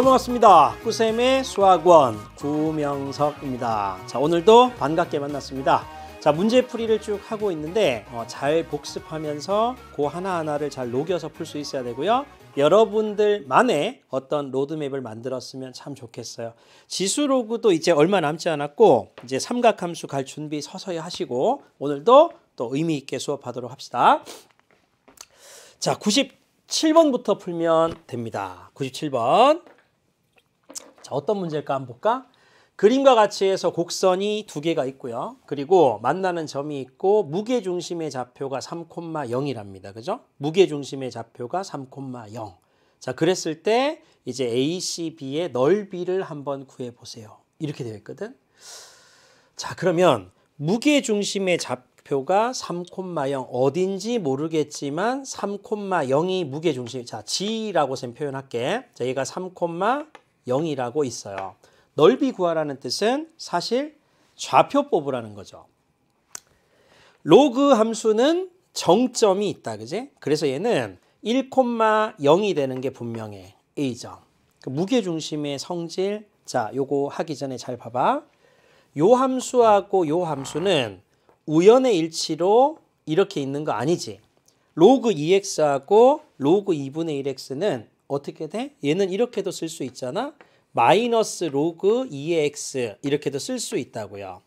열어먹었습니다. 꾸셈의 수학원 구명석입니다. 자 오늘도 반갑게 만났습니다. 자 문제풀이를 쭉 하고 있는데 어, 잘 복습하면서 그 하나하나를 잘 녹여서 풀 수 있어야 되고요. 여러분들만의 어떤 로드맵을 만들었으면 참 좋겠어요. 지수 로그도 이제 얼마 남지 않았고 이제 삼각함수 갈 준비 서서히 하시고 오늘도 또 의미 있게 수업하도록 합시다. 자 97번부터 풀면 됩니다. 97번 자, 어떤 문제일까 한번 볼까? 그림과 같이 해서 곡선이 두 개가 있고요. 그리고 만나는 점이 있고 무게 중심의 좌표가 3,0이랍니다. 그죠? 무게 중심의 좌표가 3,0. 자, 그랬을 때 이제 ACB의 넓이를 한번 구해 보세요. 이렇게 되어 있거든. 자, 그러면 무게 중심의 좌표가 3,0 어딘지 모르겠지만 3,0이 무게 중심. 자, G라고 쌤 표현할게. 자, 얘가 3, 0이라고 있어요. 넓이 구하라는 뜻은 사실 좌표 뽑으라는 거죠. 로그 함수는 정점이 있다. 그지? 그래서 얘는 1,0이 되는 게 분명해. A점. 그 무게중심의 성질. 자, 요거 하기 전에 잘 봐봐. 요 함수하고 요 함수는 우연의 일치로 이렇게 있는 거 아니지. 로그 2x하고 로그 2분의 1x는 어떻게 돼? 얘는 이렇게도 쓸 수 있잖아. 마이너스 로그 2 x 이렇게도 쓸 수 있다고요.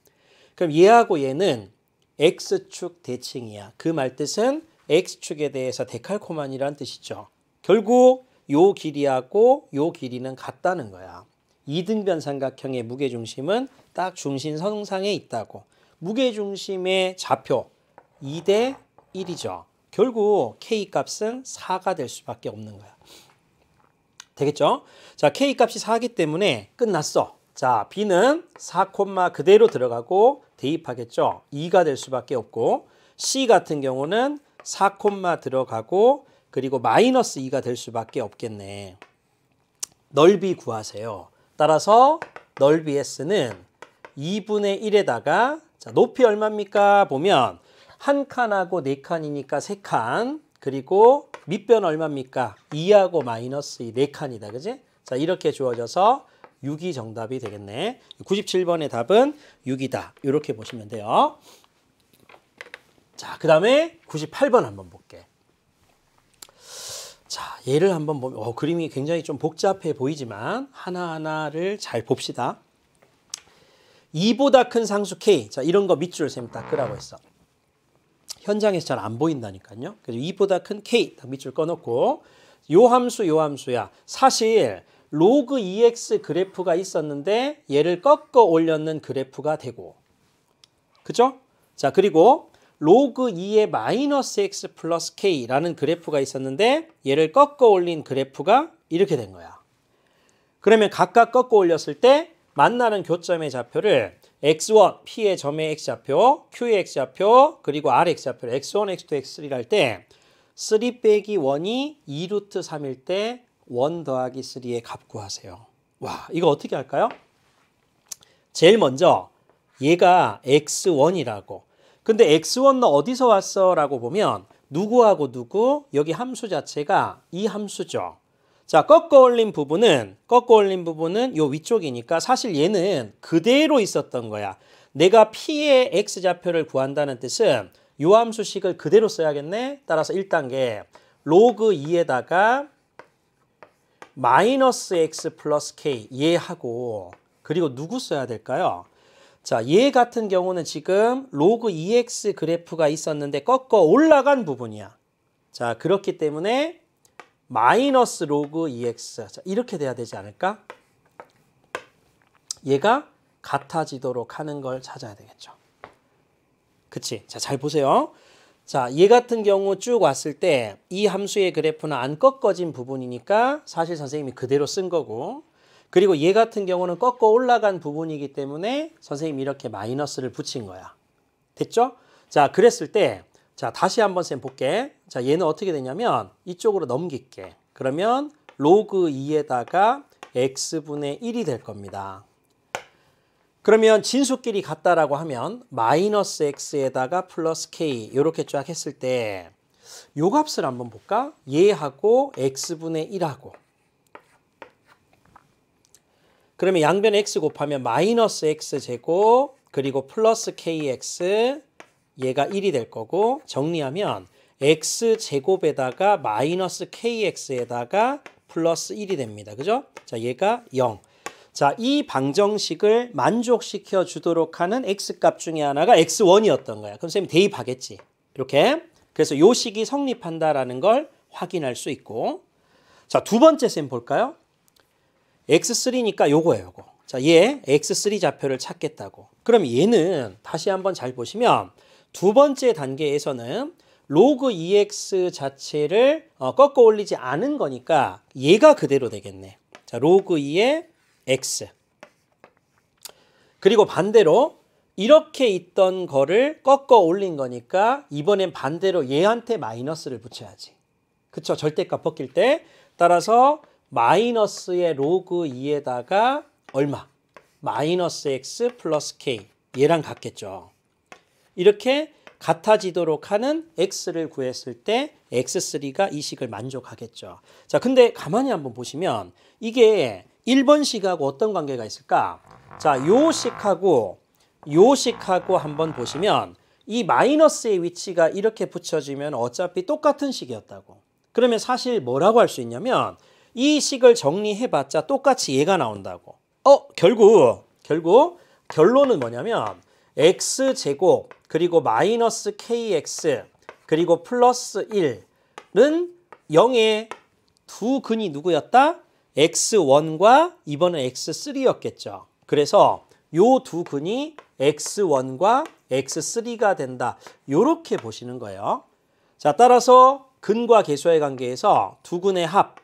그럼 얘하고 얘는 x축 대칭이야. 그 말뜻은 x축에 대해서 데칼코만이란 뜻이죠. 결국 요 길이하고 요 길이는 같다는 거야. 이등변 삼각형의 무게중심은 딱 중심 선상에 있다고. 무게중심의 좌표 2대 1이죠. 결국 K값은 4가 될 수밖에 없는 거야. 되겠죠? 자, k 값이 4기 때문에 끝났어. 자, b는 4, 콤마 그대로 들어가고 대입하겠죠? 2가 될 수밖에 없고 c 같은 경우는 4, 콤마 들어가고 그리고 마이너스 2가 될 수밖에 없겠네. 넓이 구하세요. 따라서 넓이 s는 2분의 1에다가 자, 높이 얼마입니까? 보면 한 칸하고 네 칸이니까 세 칸. 그리고 밑변 얼마입니까? 2하고 마이너스 2, 4칸이다. 그지? 자, 이렇게 주어져서 6이 정답이 되겠네. 97번의 답은 6이다. 이렇게 보시면 돼요. 자, 그 다음에 98번 한번 볼게. 자, 얘를 한번 보면 어, 그림이 굉장히 좀 복잡해 보이지만 하나하나를 잘 봅시다. 2보다 큰 상수 K. 자, 이런 거 밑줄 쌤 닦으라고 했어. 현장에서 잘 안 보인다니까요. 그래서 2보다 큰 k 딱 밑줄 꺼놓고 요 함수 요 함수야. 사실 로그 EX 그래프가 있었는데 얘를 꺾어 올렸는 그래프가 되고 그죠? 자 그리고 로그 2의 마이너스 x 플러스 k라는 그래프가 있었는데 얘를 꺾어 올린 그래프가 이렇게 된 거야. 그러면 각각 꺾어 올렸을 때 만나는 교점의 좌표를 x1, p의 점의 x좌표, q의 x좌표, 그리고 r의 x 좌표 x1, x2, x3를 할때3 빼기 1이 2루트 3일 때 1 더하기 3의 값 구하세요. 와, 이거 어떻게 할까요? 제일 먼저 얘가 x1이라고 근데 x1 너 어디서 왔어? 라고 보면 누구하고 누구? 여기 함수 자체가 이 함수죠. 자, 꺾어 올린 부분은 꺾어 올린 부분은 요 위쪽이니까 사실 얘는 그대로 있었던 거야. 내가 P의 X좌표를 구한다는 뜻은 요함수식을 그대로 써야겠네. 따라서 1단계 로그 2에다가 마이너스 X 플러스 K 얘하고 그리고 누구 써야 될까요? 자, 얘 예 같은 경우는 지금 로그 2X 그래프가 있었는데 꺾어 올라간 부분이야. 자, 그렇기 때문에 마이너스 로그 EX 자, 이렇게 돼야 되지 않을까? 얘가 같아지도록 하는 걸 찾아야 되겠죠. 그치? 자, 잘 보세요. 자, 얘 같은 경우 쭉 왔을 때 이 함수의 그래프는 안 꺾어진 부분이니까 사실 선생님이 그대로 쓴 거고 그리고 얘 같은 경우는 꺾어 올라간 부분이기 때문에 선생님이 이렇게 마이너스를 붙인 거야. 됐죠? 자, 그랬을 때자 다시 한번 쌤 볼게. 자 얘는 어떻게 되냐면 이쪽으로 넘길게. 그러면 로그 2에다가 x분의 1이 될 겁니다. 그러면 진수끼리 같다라고 하면 마이너스 x에다가 플러스 k 이렇게 쫙 했을 때 요 값을 한번 볼까? 얘하고 x분의 1하고 그러면 양변 x 곱하면 마이너스 x제곱 그리고 플러스 kx 얘가 1이 될 거고 정리하면 x제곱에다가 마이너스 kx에다가 플러스 1이 됩니다. 그죠? 자, 얘가 0. 자, 이 방정식을 만족시켜 주도록 하는 x값 중에 하나가 x1이었던 거야. 그럼 쌤이 대입하겠지. 이렇게. 그래서 요 식이 성립한다라는 걸 확인할 수 있고. 자, 두 번째 쌤 볼까요? x3니까 요거예요, 요거. 자, 얘 x3 좌표를 찾겠다고. 그럼 얘는 다시 한번 잘 보시면 두 번째 단계에서는 로그 EX 자체를 어, 꺾어 올리지 않은 거니까 얘가 그대로 되겠네. 자, 로그 2의 X. 그리고 반대로 이렇게 있던 거를 꺾어 올린 거니까 이번엔 반대로 얘한테 마이너스를 붙여야지. 그쵸? 절대값 벗길 때 따라서 마이너스의 로그 2에다가 얼마? 마이너스 x 플러스 k 얘랑 같겠죠. 이렇게 같아지도록 하는 x를 구했을 때 x3가 이 식을 만족하겠죠. 자, 근데 가만히 한번 보시면 이게 1번 식하고 어떤 관계가 있을까? 자, 요 식하고 요 식하고 한번 보시면 이 마이너스의 위치가 이렇게 붙여지면 어차피 똑같은 식이었다고. 그러면 사실 뭐라고 할 수 있냐면 이 식을 정리해봤자 똑같이 얘가 나온다고. 어, 결국, 결국 결론은 뭐냐면 x제곱 그리고 마이너스 kx 그리고 플러스 1은 0의 두 근이 누구였다? x1과 이번은 x3였겠죠. 그래서 요 두 근이 x1과 x3가 된다. 요렇게 보시는 거예요. 자, 따라서 근과 개수의 관계에서 두 근의 합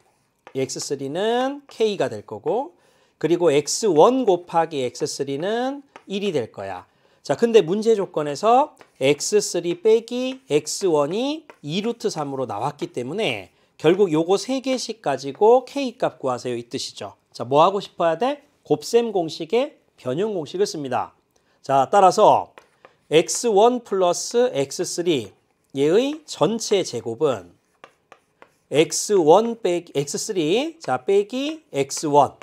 x3는 k가 될 거고 그리고 x1 곱하기 x3는 1이 될 거야. 자, 근데 문제 조건에서 x3 빼기 x1이 2루트 3으로 나왔기 때문에 결국 요거 3개씩 가지고 k값 구하세요 이 뜻이죠. 자, 뭐 하고 싶어야 돼? 곱셈 공식의 변형 공식을 씁니다. 자, 따라서 x1 플러스 x3 얘의 전체 제곱은 x1 빼기 x3 자 빼기 x1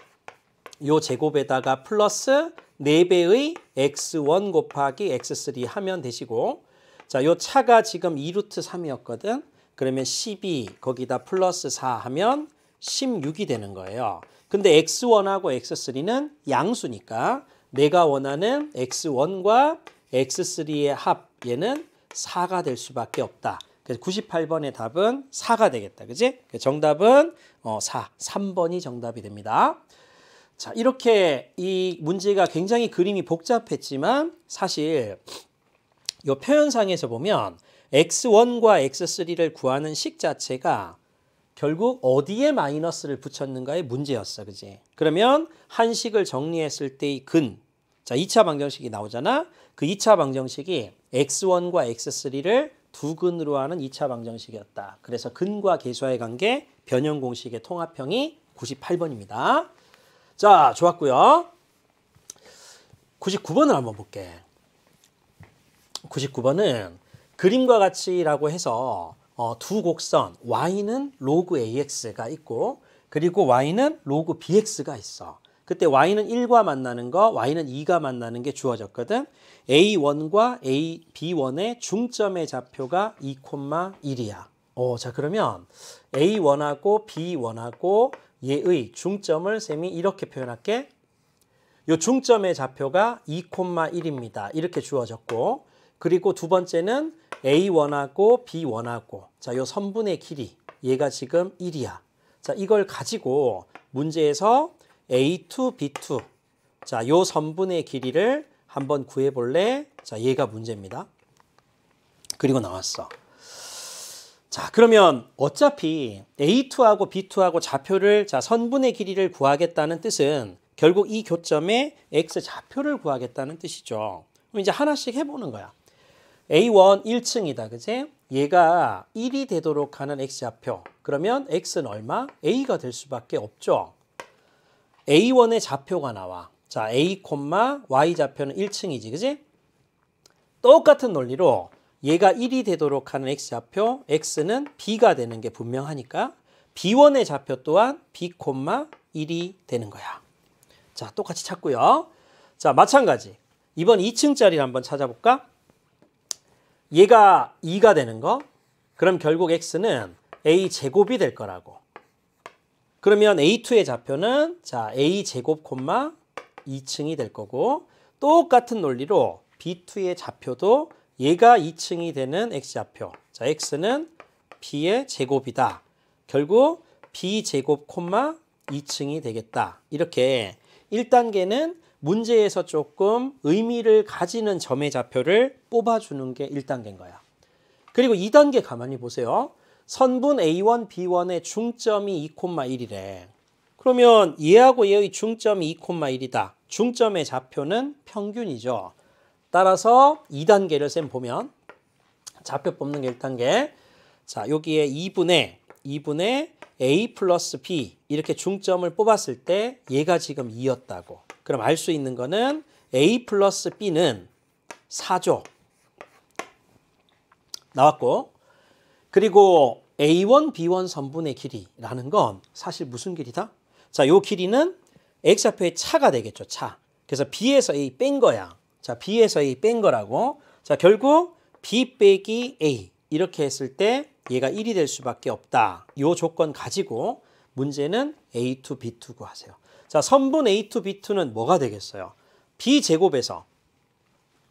요 제곱에다가 플러스 4배의 x1 곱하기 x3 하면 되시고 자, 요 차가 지금 2루트 3이었거든. 그러면 12 거기다 플러스 4 하면 16이 되는 거예요. 근데 x1하고 x3는 양수니까 내가 원하는 x1과 x3의 합 얘는 4가 될 수밖에 없다. 그래서 98번의 답은 4가 되겠다. 그지? 그 정답은 어, 4, 3번이 정답이 됩니다. 자, 이렇게 이 문제가 굉장히 그림이 복잡했지만 사실 이 표현상에서 보면 x1과 x3를 구하는 식 자체가 결국 어디에 마이너스를 붙였는가의 문제였어. 그지? 그러면 한 식을 정리했을 때의 근. 자, 2차 방정식이 나오잖아. 그 2차 방정식이 x1과 x3를 두 근으로 하는 2차 방정식이었다. 그래서 근과 계수와의 관계 변형 공식의 통합형이 98번입니다. 자, 좋았고요. 99번을 한번 볼게. 99번은 그림과 같이라고 해서 어, 두 곡선 y는 로그 ax가 있고 그리고 y는 로그 bx가 있어. 그때 y는 1과 만나는 거, y는 2가 만나는 게 주어졌거든. a1과 ab1의 중점의 좌표가 2,1이야. 어, 자 그러면 a1하고 b1하고 예의 중점을 쌤이 이렇게 표현할게. 요 중점의 좌표가 2,1입니다. 이렇게 주어졌고 그리고 두 번째는 A1하고 B1하고 자, 요 선분의 길이 얘가 지금 1이야. 자, 이걸 가지고 문제에서 A2, B2 자, 요 선분의 길이를 한번 구해 볼래? 자, 얘가 문제입니다. 그리고 나왔어. 자, 그러면 어차피 A2하고 B2하고 좌표를 자, 선분의 길이를 구하겠다는 뜻은 결국 이 교점에 x 좌표를 구하겠다는 뜻이죠. 그럼 이제 하나씩 해 보는 거야. A1 1층이다. 그지? 얘가 1이 되도록 하는 x 좌표. 그러면 x는 얼마? a가 될 수밖에 없죠. A1의 좌표가 나와. 자, a, y 좌표는 1층이지. 그지? 똑같은 논리로 얘가 1이 되도록 하는 x좌표 x는 b가 되는 게 분명하니까 b1의 좌표 또한 b, 1이 되는 거야. 자 똑같이 찾고요. 자 마찬가지 이번 2층짜리를 한번 찾아볼까? 얘가 2가 되는 거 그럼 결국 x는 a제곱이 될 거라고. 그러면 a2의 좌표는 자 a제곱, 2층이 될 거고 똑같은 논리로 b2의 좌표도 얘가 2층이 되는 x좌표. 자, x는 b의 제곱이다. 결국 b 제곱 콤마 2층이 되겠다. 이렇게 1단계는 문제에서 조금 의미를 가지는 점의 좌표를 뽑아주는 게 1단계인 거야. 그리고 2단계 가만히 보세요. 선분 A1, B1의 중점이 2,1이래. 그러면 얘하고 얘의 중점이 2,1이다. 중점의 좌표는 평균이죠. 따라서 2단계를 쌤 보면 좌표 뽑는 게 1단계 자 여기에 2분의 2분의 a 플러스 b 이렇게 중점을 뽑았을 때 얘가 지금 2였다고 그럼 알 수 있는 거는 a 플러스 b는 4죠 나왔고 그리고 a1 b1 선분의 길이라는 건 사실 무슨 길이다? 자 요 길이는 x좌표의 차가 되겠죠 차 그래서 b에서 a 뺀 거야 자, B에서 A 뺀 거라고. 자, 결국 B 빼기 A 이렇게 했을 때 얘가 1이 될 수밖에 없다. 요 조건 가지고 문제는 A2, B2 구하세요. 자, 선분 A2, B2는 뭐가 되겠어요? B제곱에서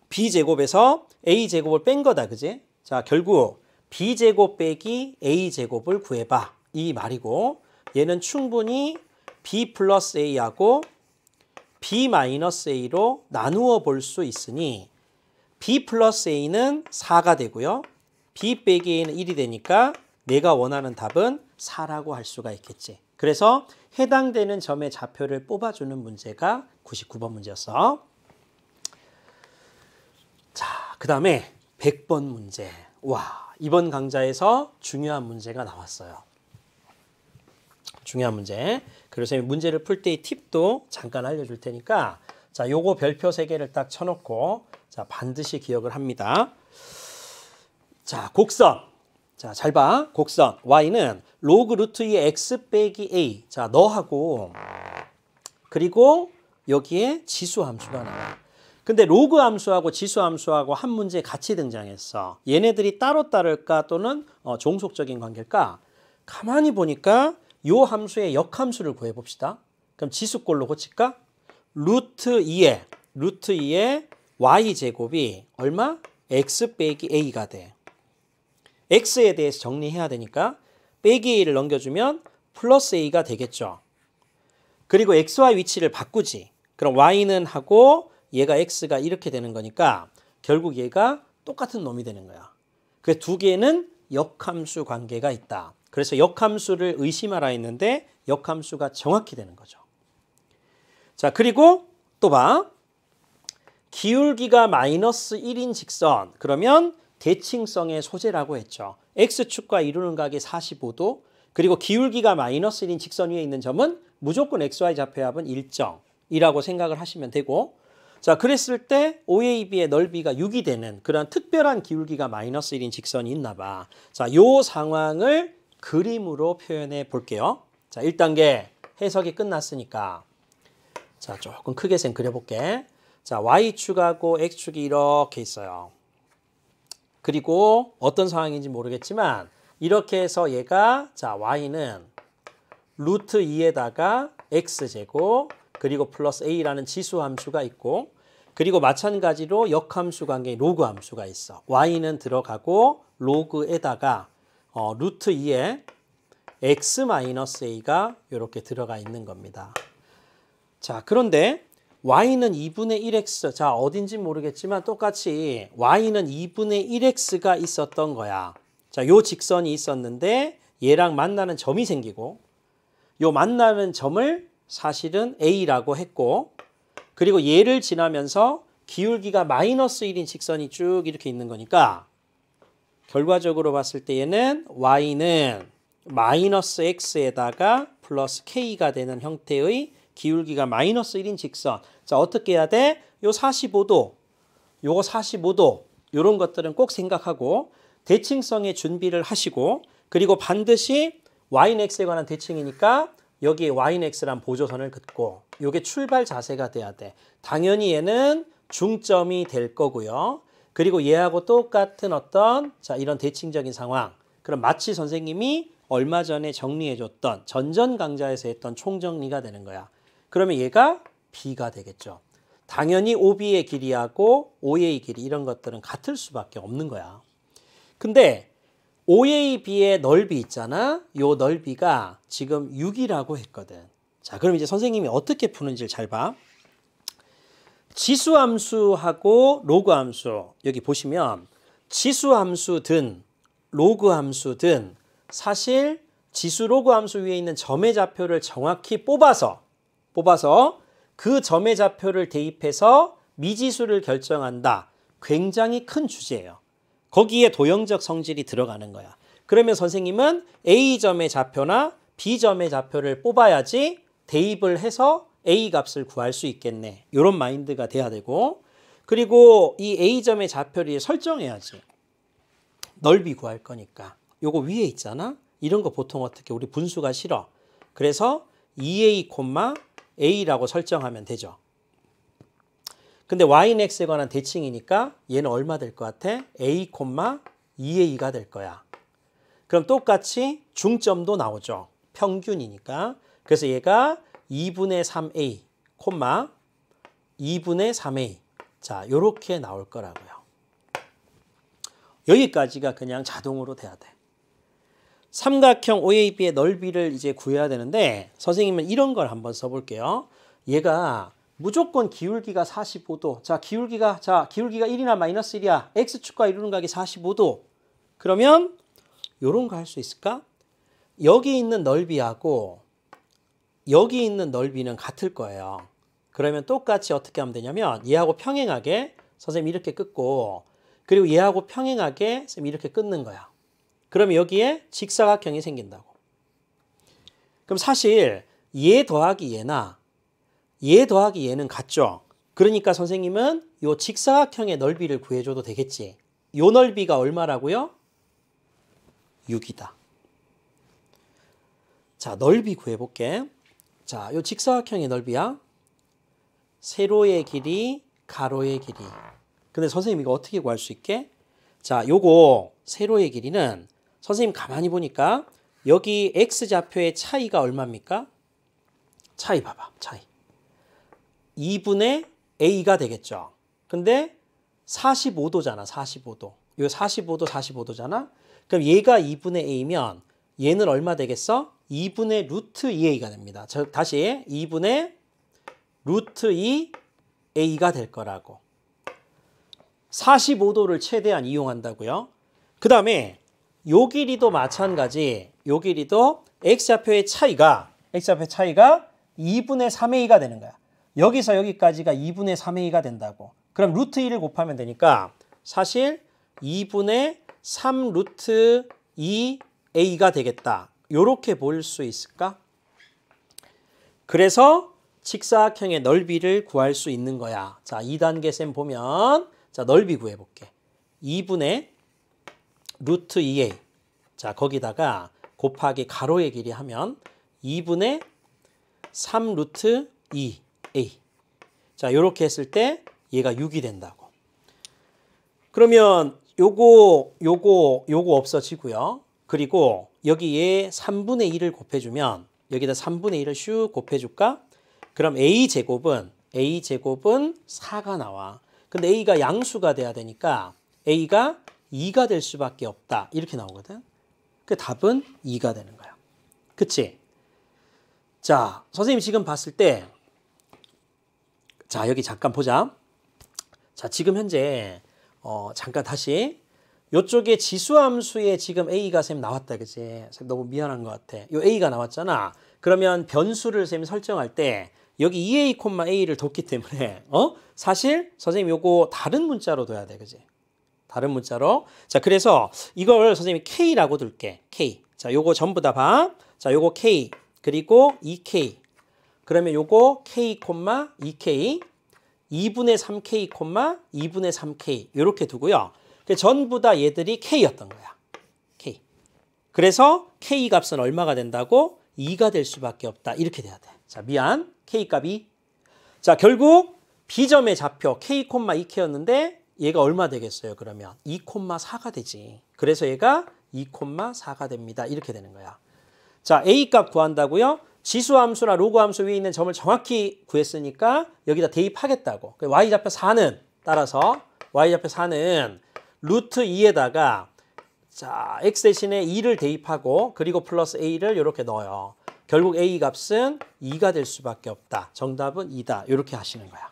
B제곱에서 A제곱을 뺀 거다. 그지? 자, 결국 B제곱 빼기 A제곱을 구해봐. 이 말이고 얘는 충분히 B 플러스 A하고 b-a로 나누어 볼 수 있으니 b 플러스 a는 4가 되고요. b 빼기 a는 1이 되니까 내가 원하는 답은 4라고 할 수가 있겠지. 그래서 해당되는 점의 좌표를 뽑아주는 문제가 99번 문제였어. 자, 그 다음에 100번 문제. 와, 이번 강좌에서 중요한 문제가 나왔어요. 중요한 문제. 그래서 문제를 풀 때의 팁도 잠깐 알려줄 테니까 자, 요거 별표 세개를딱 쳐놓고 자, 반드시 기억을 합니다. 자, 곡선. 자, 잘 봐. 곡선 y는 로그 루트 2 x 빼기 a. 자, 너하고 그리고 여기에 지수 함수가 나와. 근데 로그 함수하고 지수 함수하고 한 문제 같이 등장했어. 얘네들이 따로 따를까 또는 어, 종속적인 관계일까? 가만히 보니까 요 함수의 역함수를 구해봅시다. 그럼 지수꼴로 고칠까? 루트 2에 루트 2에 y제곱이 얼마? x 빼기 a가 돼. x에 대해서 정리해야 되니까 빼기 a를 넘겨주면 플러스 a가 되겠죠. 그리고 x 와 위치를 바꾸지. 그럼 y는 하고 얘가 x가 이렇게 되는 거니까 결국 얘가 똑같은 놈이 되는 거야. 그 두 개는 역함수 관계가 있다. 그래서 역함수를 의심하라 했는데 역함수가 정확히 되는 거죠. 자 그리고 또 봐. 기울기가 마이너스 1인 직선 그러면 대칭성의 소재라고 했죠. X축과 이루는 각이 45도 그리고 기울기가 마이너스 1인 직선 위에 있는 점은 무조건 XY 좌표합은 일정이라고 생각을 하시면 되고 자 그랬을 때 OAB의 넓이가 6이 되는 그런 특별한 기울기가 마이너스 1인 직선이 있나 봐. 자, 요 상황을 그림으로 표현해 볼게요. 자, 1단계 해석이 끝났으니까 자, 조금 크게 생 그려볼게. 자, Y축하고 X축이 이렇게 있어요. 그리고 어떤 상황인지 모르겠지만 이렇게 해서 얘가 자 Y는 루트 2에다가 X제곱 그리고 플러스 A라는 지수 함수가 있고 그리고 마찬가지로 역함수 관계 로그 함수가 있어. Y는 들어가고 로그에다가 어, 루트 2에 x-a가 이렇게 들어가 있는 겁니다. 자 그런데 y는 2분의 1x 자 어딘지 모르겠지만 똑같이 y는 2분의 1x가 있었던 거야. 자요 직선이 있었는데 얘랑 만나는 점이 생기고 요 만나는 점을 사실은 a라고 했고 그리고 얘를 지나면서 기울기가 마이너스 1인 직선이 쭉 이렇게 있는 거니까 결과적으로 봤을 때에는 y는 마이너스 x에다가 플러스 k가 되는 형태의 기울기가 마이너스 1인 직선. 자, 어떻게 해야 돼? 요 45도, 요거 45도, 요런 것들은 꼭 생각하고 대칭성의 준비를 하시고 그리고 반드시 y x에 관한 대칭이니까 여기에 y x란 보조선을 긋고 요게 출발 자세가 돼야 돼. 당연히 얘는 중점이 될 거고요. 그리고 얘하고 똑같은 어떤 자 이런 대칭적인 상황 그럼 마치 선생님이 얼마 전에 정리해줬던 전전 강좌에서 했던 총정리가 되는 거야. 그러면 얘가 B가 되겠죠. 당연히 OB의 길이하고 OA의 길이 이런 것들은 같을 수밖에 없는 거야. 근데 OAB의 넓이 있잖아. 요 넓이가 지금 6이라고 했거든. 자, 그럼 이제 선생님이 어떻게 푸는지를 잘 봐. 지수함수하고 로그함수 여기 보시면 지수함수든 로그함수든 사실 지수 로그함수 위에 있는 점의 좌표를 정확히 뽑아서 뽑아서 그 점의 좌표를 대입해서 미지수를 결정한다. 굉장히 큰 주제예요. 거기에 도형적 성질이 들어가는 거야. 그러면 선생님은 A점의 좌표나 B점의 좌표를 뽑아야지 대입을 해서 A 값을 구할 수 있겠네. 이런 마인드가 돼야 되고 그리고 이 A점의 좌표를 설정해야지. 넓이 구할 거니까. 요거 위에 있잖아. 이런 거 보통 어떻게 우리 분수가 싫어. 그래서 2A, A라고 설정하면 되죠. 근데 Y는 X에 관한 대칭이니까 얘는 얼마 될 것 같아? A, 2A가 될 거야. 그럼 똑같이 중점도 나오죠. 평균이니까. 그래서 얘가 2분의 3a, 콤마 2분의 3a. 자, 요렇게 나올 거라고요. 여기까지가 그냥 자동으로 돼야 돼. 삼각형 OAB의 넓이를 이제 구해야 되는데 선생님은 이런 걸 한번 써볼게요. 얘가 무조건 기울기가 45도. 자, 기울기가 자, 기울기가 1이나 마이너스 1이야. x축과 이루는 각이 45도. 그러면 요런 거 할 수 있을까? 여기 있는 넓이하고 여기 있는 넓이는 같을 거예요. 그러면 똑같이 어떻게 하면 되냐면 얘하고 평행하게 선생님 이렇게 끊고 그리고 얘하고 평행하게 선생님 이렇게 끊는 거야. 그러면 여기에 직사각형이 생긴다고. 그럼 사실 얘 더하기 얘나 얘 더하기 얘는 같죠. 그러니까 선생님은 요 직사각형의 넓이를 구해줘도 되겠지. 요 넓이가 얼마라고요? 6이다. 자, 넓이 구해볼게. 자, 요 직사각형의 넓이야. 세로의 길이, 가로의 길이. 근데 선생님 이거 어떻게 구할 수 있게? 자, 요거 세로의 길이는 선생님 가만히 보니까 여기 x좌표의 차이가 얼마입니까? 차이 봐봐, 차이. 2분의 a가 되겠죠. 근데 45도잖아, 45도. 요 45도, 45도잖아. 그럼 얘가 2분의 a면 얘는 얼마 되겠어? 2분의 루트 2a가 됩니다. 저, 다시 2분의 루트 2a가 될 거라고. 45도를 최대한 이용한다고요. 그 다음에 요 길이도 마찬가지 요 길이도 x좌표의 차이가 x좌표의 차이가 2분의 3a가 되는 거야. 여기서 여기까지가 2분의 3a가 된다고. 그럼 루트 1을 곱하면 되니까 사실 2분의 3 루트 2a가 되겠다. 이렇게볼수 있을까? 그래서 직사각형의 넓이를 구할 수 있는 거야. 자, 2단계 쌤 보면 자 넓이 구해볼게. 2분의 루트 2a 자 거기다가 곱하기 가로의 길이 하면 2분의 3 루트 2a 자 이렇게 했을 때 얘가 6이 된다고 그러면 요거 요거 요거 없어지고요 그리고 여기에 3분의 1을 곱해주면 여기다 3분의 1을 슉 곱해줄까? 그럼 a제곱은 a제곱은 4가 나와. 근데 a가 양수가 돼야 되니까 a가 2가 될 수밖에 없다. 이렇게 나오거든. 그 답은 2가 되는 거야. 그치? 자, 선생님 지금 봤을 때 자, 여기 잠깐 보자. 자, 지금 현재 어, 잠깐 다시 요쪽에 지수함수에 지금 A가 쌤 나왔다 그지? 쌤 너무 미안한 것 같아. 요 A가 나왔잖아. 그러면 변수를 쌤 설정할 때 여기 2A, A를 뒀기 때문에 어? 사실 선생님 요거 다른 문자로 둬야 돼 그지? 다른 문자로. 자 그래서 이걸 선생님이 K라고 둘게. K. 자 요거 전부 다 봐. 자 요거 K 그리고 2K. 그러면 요거 K, 2K 2분의 3K, 2분의 3K 이렇게 두고요. 그 전부 다 얘들이 K였던 거야. K. 그래서 K 값은 얼마가 된다고? 2가 될 수밖에 없다. 이렇게 돼야 돼. 자, 미안. K 값이. 자, 결국 B점의 좌표 K, 2K였는데 얘가 얼마 되겠어요? 그러면 2, 4가 되지. 그래서 얘가 2, 4가 됩니다. 이렇게 되는 거야. 자, A 값 구한다고요? 지수 함수나 로그 함수 위에 있는 점을 정확히 구했으니까 여기다 대입하겠다고. Y 좌표 4는 따라서 y 좌표 4는 루트 2에다가 자 x 대신에 2를 대입하고 그리고 플러스 a를 이렇게 넣어요. 결국 a 값은 2가 될 수밖에 없다. 정답은 2다. 이렇게 하시는 거야.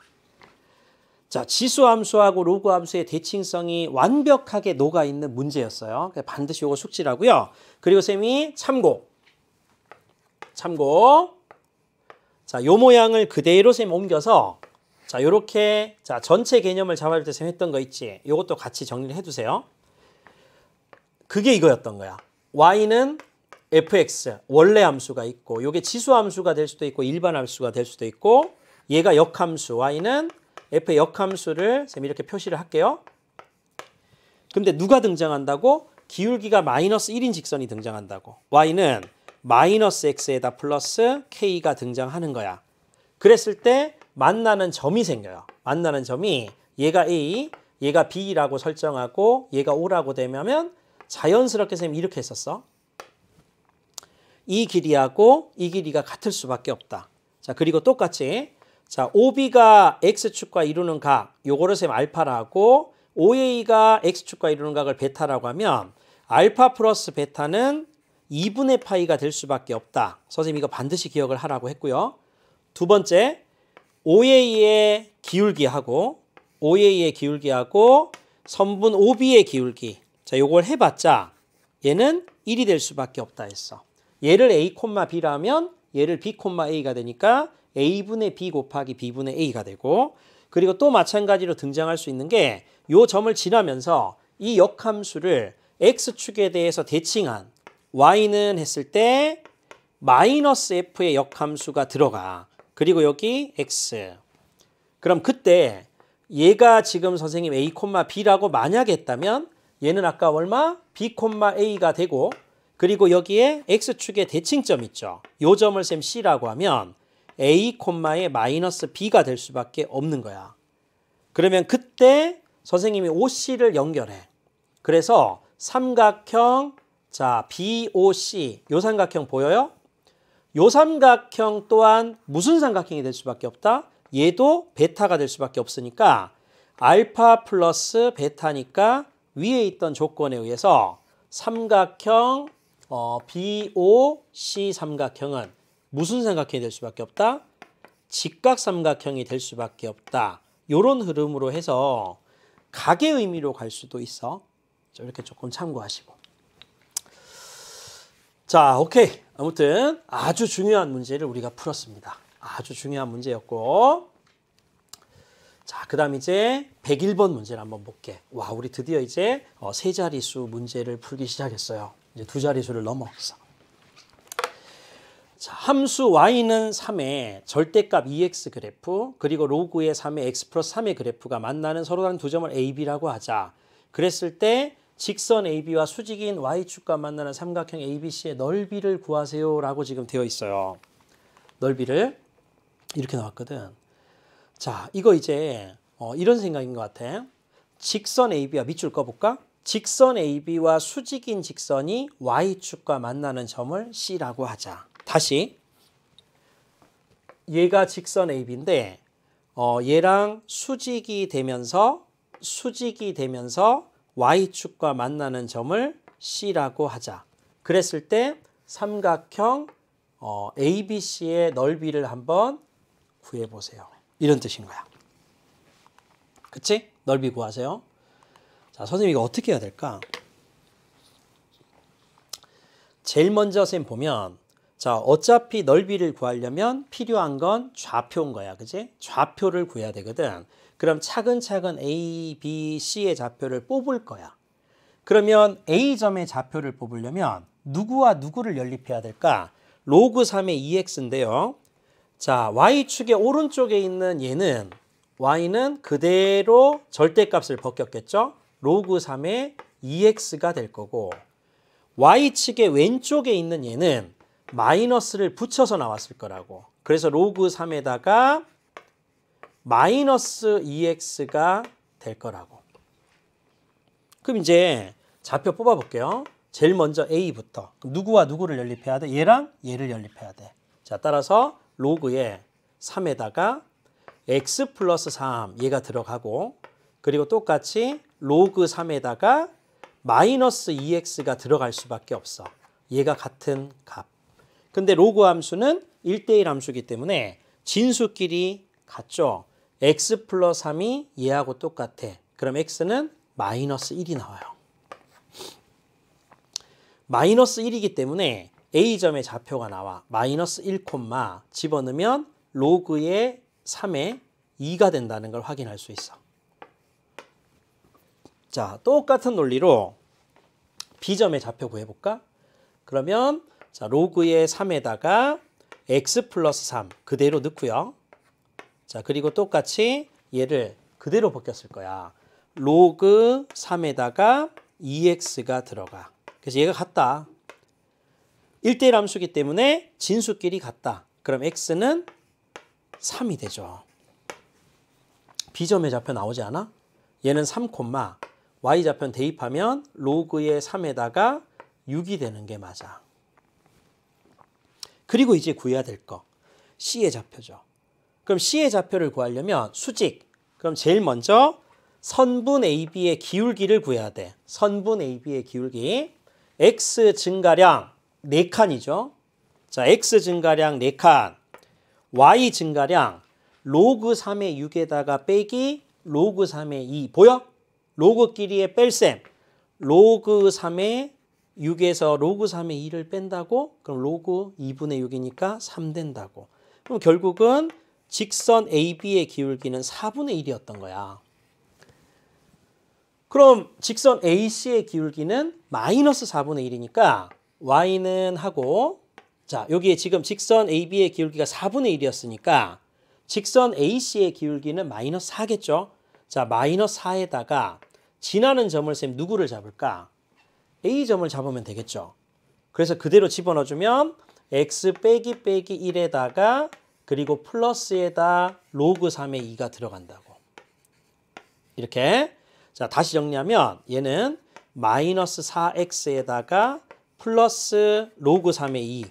자, 지수 함수하고 로그 함수의 대칭성이 완벽하게 녹아 있는 문제였어요. 반드시 이거 숙지라고요. 그리고 쌤이 참고. 참고. 자, 요 모양을 그대로 쌤 옮겨서 자, 요렇게 자, 전체 개념을 잡아줄 때 했던 거 있지. 요것도 같이 정리를 해 두세요. 그게 이거였던 거야. y는 fx 원래 함수가 있고 요게 지수 함수가 될 수도 있고 일반 함수가 될 수도 있고 얘가 역함수 y는 f의 역함수를 쌤 이렇게 표시를 할게요. 근데 누가 등장한다고? 기울기가 마이너스 1인 직선이 등장한다고. y는 마이너스 x에다 플러스 k가 등장하는 거야. 그랬을 때 만나는 점이 생겨요. 만나는 점이 얘가 A, 얘가 B라고 설정하고 얘가 O라고 되면 자연스럽게 선생님 이렇게 했었어. 이 길이하고 이 길이가 같을 수밖에 없다. 자 그리고 똑같이 자 OB가 X축과 이루는 각 요거를 선생님 알파라고 OA가 X축과 이루는 각을 베타라고 하면 알파 플러스 베타는 2분의 파이가 될 수밖에 없다. 선생님 이거 반드시 기억을 하라고 했고요. 두 번째 o a 에 기울기하고 o a 에 기울기하고 선분 o b 에 기울기 자 요걸 해봤자 얘는 1이 될 수밖에 없다 했어. 얘를 A, B라면 얘를 B, A가 되니까 A분의 B 곱하기 B분의 A가 되고 그리고 또 마찬가지로 등장할 수 있는 게 요 점을 지나면서 이 역함수를 X축에 대해서 대칭한 Y는 했을 때 마이너스 F의 역함수가 들어가. 그리고 여기 x. 그럼 그때 얘가 지금 선생님 a, b라고 만약 했다면 얘는 아까 얼마? b, a가 되고 그리고 여기에 x축의 대칭점 있죠. 요 점을 쌤 c라고 하면 a, 의 마이너스 b가 될 수밖에 없는 거야. 그러면 그때 선생님이 OC를 연결해. 그래서 삼각형 자 BOC 요 삼각형 보여요? 요 삼각형 또한 무슨 삼각형이 될 수밖에 없다? 얘도 베타가 될 수밖에 없으니까 알파 플러스 베타니까 위에 있던 조건에 의해서 삼각형 어, BOC 삼각형은 무슨 삼각형이 될 수밖에 없다? 직각 삼각형이 될 수밖에 없다. 요런 흐름으로 해서 각의 의미로 갈 수도 있어. 이렇게 조금 참고하시고. 자, 오케이. 아무튼 아주 중요한 문제를 우리가 풀었습니다. 아주 중요한 문제였고. 자, 그 다음 이제 101번 문제를 한번 볼게. 와, 우리 드디어 이제 어, 세자리수 문제를 풀기 시작했어요. 이제 두자리수를 넘어갔어. 자, 함수 y는 3의 절대값 e x 그래프 그리고 로그의 3의 x 플러스 3의 그래프가 만나는 서로 다른 두 점을 a, b라고 하자. 그랬을 때 직선 AB와 수직인 Y축과 만나는 삼각형 ABC의 넓이를 구하세요 라고 지금 되어 있어요. 넓이를 이렇게 나왔거든. 자, 이거 이제 어, 이런 생각인 것 같아. 직선 AB와 밑줄 꺼볼까? 직선 AB와 수직인 직선이 Y축과 만나는 점을 C라고 하자. 다시 얘가 직선 AB인데 어, 얘랑 수직이 되면서 수직이 되면서 y축과 만나는 점을 C라고 하자. 그랬을 때 삼각형 어, ABC의 넓이를 한번 구해보세요. 이런 뜻인 거야. 그치? 넓이 구하세요. 자, 선생님 이거 어떻게 해야 될까? 제일 먼저 선생님 보면 자 어차피 넓이를 구하려면 필요한 건 좌표인 거야. 그지? 좌표를 구해야 되거든. 그럼 차근차근 A, B, C의 좌표를 뽑을 거야. 그러면 A점의 좌표를 뽑으려면 누구와 누구를 연립해야 될까? 로그 3의 EX인데요. 자, Y축의 오른쪽에 있는 얘는 Y는 그대로 절대값을 벗겼겠죠? 로그 3의 EX가 될 거고 y 측의 왼쪽에 있는 얘는 마이너스를 붙여서 나왔을 거라고. 그래서 로그 3에다가 마이너스 EX가 될 거라고. 그럼 이제 좌표 뽑아볼게요. 제일 먼저 A부터. 누구와 누구를 연립해야 돼? 얘랑 얘를 연립해야 돼. 자, 따라서 로그에 3에다가 X 플러스 3 얘가 들어가고 그리고 똑같이 로그 3에다가 마이너스 e x 가 들어갈 수밖에 없어. 얘가 같은 값. 근데 로그 함수는 1대1 함수이기 때문에 진수끼리 같죠. x 플러스 3이 얘하고 똑같아. 그럼 x는 마이너스 1이 나와요. 마이너스 1이기 때문에 a점의 좌표가 나와. 마이너스 1, 집어넣으면 로그의 3에 2가 된다는 걸 확인할 수 있어. 자, 똑같은 논리로 b점의 좌표 구해볼까? 그러면 자 로그의 3에다가 x 플러스 3 그대로 넣고요. 자, 그리고 똑같이 얘를 그대로 벗겼을 거야. 로그 3에다가 EX가 들어가. 그래서 얘가 같다. 1대1 함수기 때문에 진수끼리 같다. 그럼 X는 3이 되죠. B점의 좌표 나오지 않아? 얘는 3, Y좌편 대입하면 로그의 3에다가 6이 되는 게 맞아. 그리고 이제 구해야 될 거. C의 좌표죠. 그럼 C의 좌표를 구하려면 수직, 그럼 제일 먼저 선분 AB의 기울기를 구해야 돼. 선분 AB의 기울기. X 증가량 4칸이죠. 자, X 증가량 4칸. Y 증가량 로그 3의 6에다가 빼기 로그 3의 2. 보여? 로그끼리의 뺄셈. 로그 3의 6에서 로그 3의 2를 뺀다고? 그럼 로그 2분의 6이니까 3 된다고. 그럼 결국은 직선 AB의 기울기는 4분의 1이었던 거야. 그럼 직선 AC의 기울기는 마이너스 4분의 1이니까 Y는 하고 자 여기에 지금 직선 AB의 기울기가 4분의 1이었으니까 직선 AC의 기울기는 마이너스 4겠죠. 자 마이너스 4에다가 지나는 점을 쌤 누구를 잡을까? A점을 잡으면 되겠죠. 그래서 그대로 집어넣어주면 x 빼기 빼기 1에다가 그리고 플러스에다 로그 3의 2가 들어간다고. 이렇게 자 다시 정리하면 얘는 마이너스 4x에다가 플러스 로그 3의 2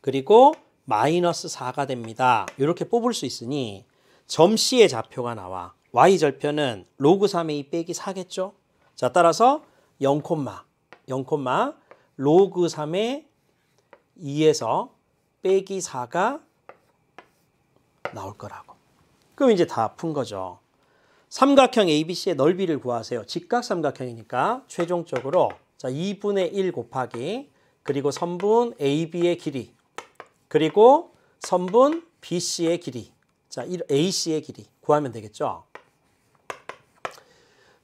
그리고 마이너스 4가 됩니다. 이렇게 뽑을 수 있으니 점씨의 좌표가 나와. y절편은 로그 3의 2 빼기 4겠죠? 자 따라서 0, 0, 로그 3의 2에서 빼기 4가 나올 거라고. 그럼 이제 다 푼 거죠. 삼각형 ABC의 넓이를 구하세요. 직각삼각형이니까 최종적으로 자 2분의 1 곱하기 그리고 선분 AB의 길이 그리고 선분 BC의 길이 자 AC의 길이 구하면 되겠죠.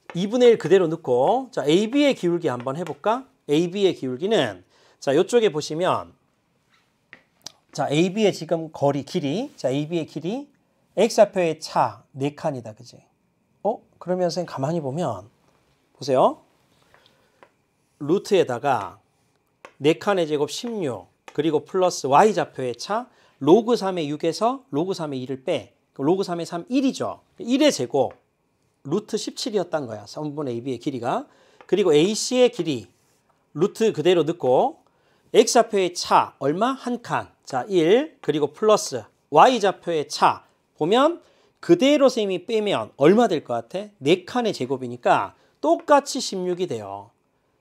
2분의 1 그대로 넣고 자 AB의 기울기 한번 해볼까? AB의 기울기는 자 이쪽에 보시면 자, AB의 지금 거리, 길이, 자, AB의 길이 X좌표의 차, 4칸이다, 그지? 어? 그러면 선생님 가만히 보면, 보세요. 루트에다가 4칸의 제곱 16, 그리고 플러스 Y좌표의 차, 로그 3의 6에서 로그 3의 2를 빼. 그러니까 로그 3의 3, 1이죠. 1의 제곱, 루트 17이었단 거야. 3분의 AB의 길이가. 그리고 AC의 길이, 루트 그대로 넣고 x좌표의 차 얼마? 한 칸. 자, 1 그리고 플러스 y좌표의 차 보면 그대로 쌤이 빼면 얼마 될 것 같아? 4칸의 제곱이니까 똑같이 16이 돼요.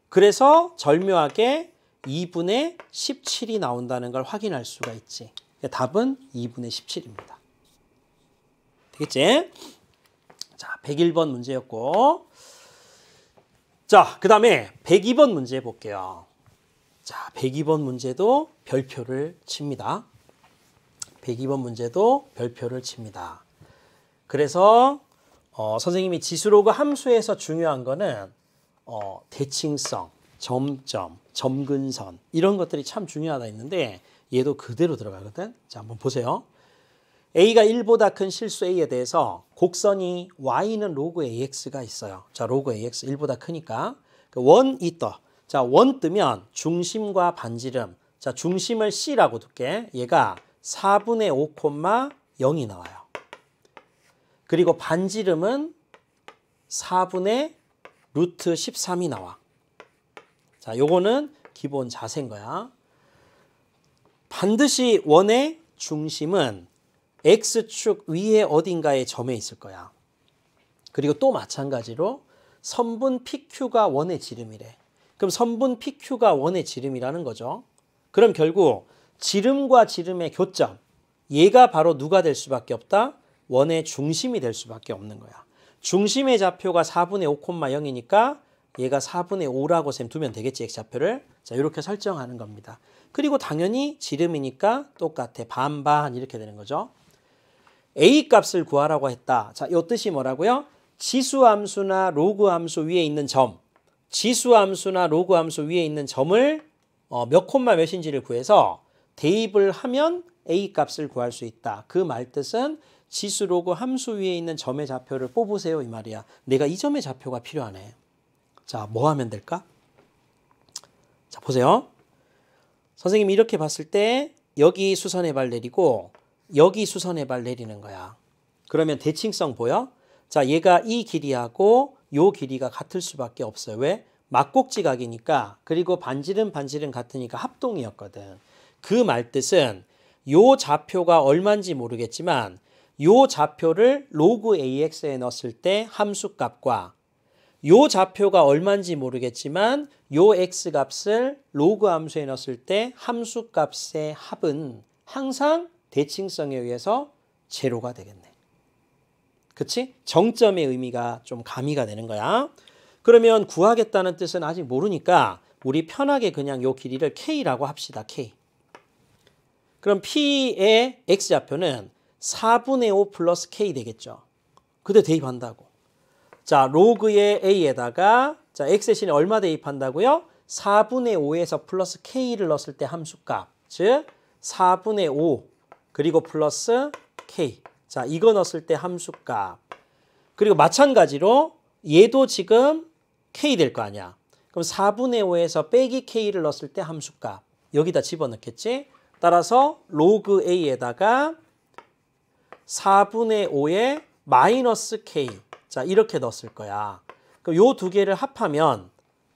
그래서 절묘하게 2분의 17이 나온다는 걸 확인할 수가 있지. 그러니까 답은 2분의 17입니다. 되겠지? 자, 101번 문제였고. 자, 그 다음에 102번 문제 볼게요. 자, 102번 문제도 별표를 칩니다. 102번 문제도 별표를 칩니다. 그래서 어, 선생님이 지수로그 함수에서 중요한 거는 어, 대칭성, 점점, 점근선 이런 것들이 참 중요하다 했는데 얘도 그대로 들어가거든. 자, 한번 보세요. a가 1보다 큰 실수 a에 대해서 곡선이 y는 로그 ax가 있어요. 자, 로그 ax 1보다 크니까 그 원이 떠. 자, 원 뜨면 중심과 반지름. 자, 중심을 C라고 둘게. 얘가 4분의 5,0이 나와요. 그리고 반지름은 4분의 루트 13이 나와. 자, 요거는 기본 자세인 거야. 반드시 원의 중심은 x축 위에 어딘가에 점에 있을 거야. 그리고 또 마찬가지로 선분 PQ가 원의 지름이래. 그럼 선분 PQ가 원의 지름이라는 거죠. 그럼 결국 지름과 지름의 교점, 얘가 바로 누가 될 수밖에 없다? 원의 중심이 될 수밖에 없는 거야. 중심의 좌표가 4분의 5,0이니까 얘가 4분의 5라고 셈 두면 되겠지, x좌표를. 자, 이렇게 설정하는 겁니다. 그리고 당연히 지름이니까 똑같아. 반반 이렇게 되는 거죠. a 값을 구하라고 했다. 자, 이 뜻이 뭐라고요? 지수 함수나 로그 함수 위에 있는 점. 지수 함수나 로그 함수 위에 있는 점을 어, 몇 콤마 몇인지를 구해서 대입을 하면 a 값을 구할 수 있다. 그 말뜻은 지수 로그 함수 위에 있는 점의 좌표를 뽑으세요 이 말이야. 내가 이 점의 좌표가 필요하네. 자, 뭐 하면 될까? 자, 보세요. 선생님이 이렇게 봤을 때 여기 수선해발 내리고 여기 수선해발 내리는 거야. 그러면 대칭성 보여? 자, 얘가 이 길이하고 요 길이가 같을 수밖에 없어요. 왜? 막꼭지각이니까 그리고 반지름 반지름 같으니까 합동이었거든. 그 말뜻은 요 좌표가 얼마인지 모르겠지만 요 좌표를 로그 ax에 넣었을 때 함수값과 요 좌표가 얼마인지 모르겠지만 요 x값을 로그 함수에 넣었을 때 함수값의 합은 항상 대칭성에 의해서 제로가 되겠네. 그치? 정점의 의미가 좀 가미가 되는 거야. 그러면 구하겠다는 뜻은 아직 모르니까 우리 편하게 그냥 요 길이를 K라고 합시다. K. 그럼 P의 X좌표는 4분의 5 플러스 K 되겠죠. 그대 대입한다고. 자, 로그의 A에다가 자 X의 신에 얼마 대입한다고요? 4분의 5에서 플러스 K를 넣었을 때 함수값. 즉 4분의 5 그리고 플러스 K. 자, 이거 넣었을 때 함수값. 그리고 마찬가지로 얘도 지금 k 될 거 아니야. 그럼 4분의 5에서 빼기 k를 넣었을 때 함수값. 여기다 집어넣겠지? 따라서 로그 a에다가 4분의 5에 마이너스 k. 자, 이렇게 넣었을 거야. 그럼 요 두 개를 합하면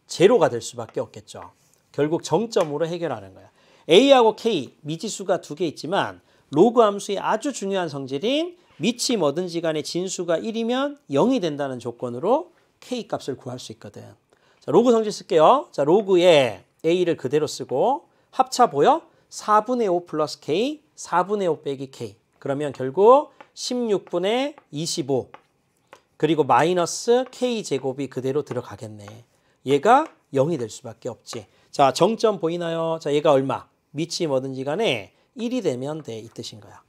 제로가 될 수밖에 없겠죠. 결국 정점으로 해결하는 거야. A하고 K 미지수가 두 개 있지만 로그 함수의 아주 중요한 성질인 미치 뭐든지 간에 진수가 1이면 0이 된다는 조건으로 k값을 구할 수 있거든. 자, 로그 성질 쓸게요. 자, 로그에 a를 그대로 쓰고 합차 보여? 4분의 5 플러스 k, 4분의 5 빼기 k. 그러면 결국 16분의 25 그리고 마이너스 k제곱이 그대로 들어가겠네. 얘가 0이 될 수밖에 없지. 자, 정점 보이나요? 자, 얘가 얼마? 미치 뭐든지 간에 1이 되면 돼이 뜻인 거야.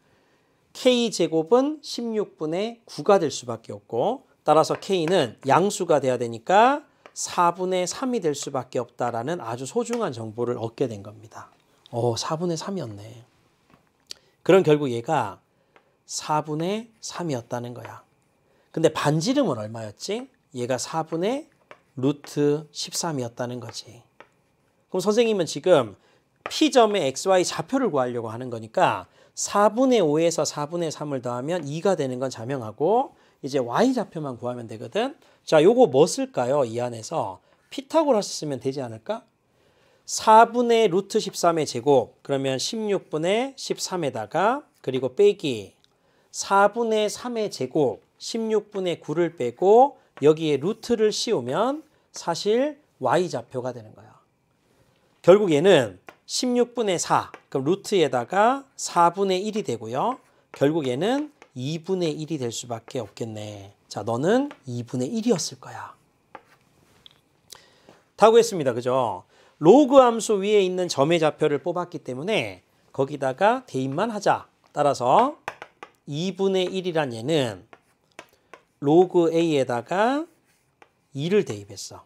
k제곱은 16분의 9가 될 수밖에 없고 따라서 k는 양수가 돼야 되니까 4분의 3이 될 수밖에 없다라는 아주 소중한 정보를 얻게 된 겁니다. 오, 4분의 3이었네. 그럼 결국 얘가 4분의 3이었다는 거야. 근데 반지름은 얼마였지? 얘가 4분의 루트 13이었다는 거지. 그럼 선생님은 지금 P점의 XY 좌표를 구하려고 하는 거니까 4분의 5에서 4분의 3을 더하면 2가 되는 건 자명하고 이제 Y좌표만 구하면 되거든. 자, 요거 뭐 쓸까요? 이 안에서 피타고라스 쓰면 되지 않을까? 4분의 루트 13의 제곱 그러면 16분의 13에다가 그리고 빼기 4분의 3의 제곱 16분의 9를 빼고 여기에 루트를 씌우면 사실 y좌표가 되는 거야. 결국 얘는 16분의 4 그럼 루트에다가 4분의 1이 되고요. 결국 에는 2분의 1이 될 수밖에 없겠네. 자 너는 2분의 1이었을 거야. 다고했습니다 그죠? 로그 함수 위에 있는 점의 좌표를 뽑았기 때문에 거기다가 대입만 하자. 따라서 2분의 1이란 얘는 로그 a에다가 2를 대입했어.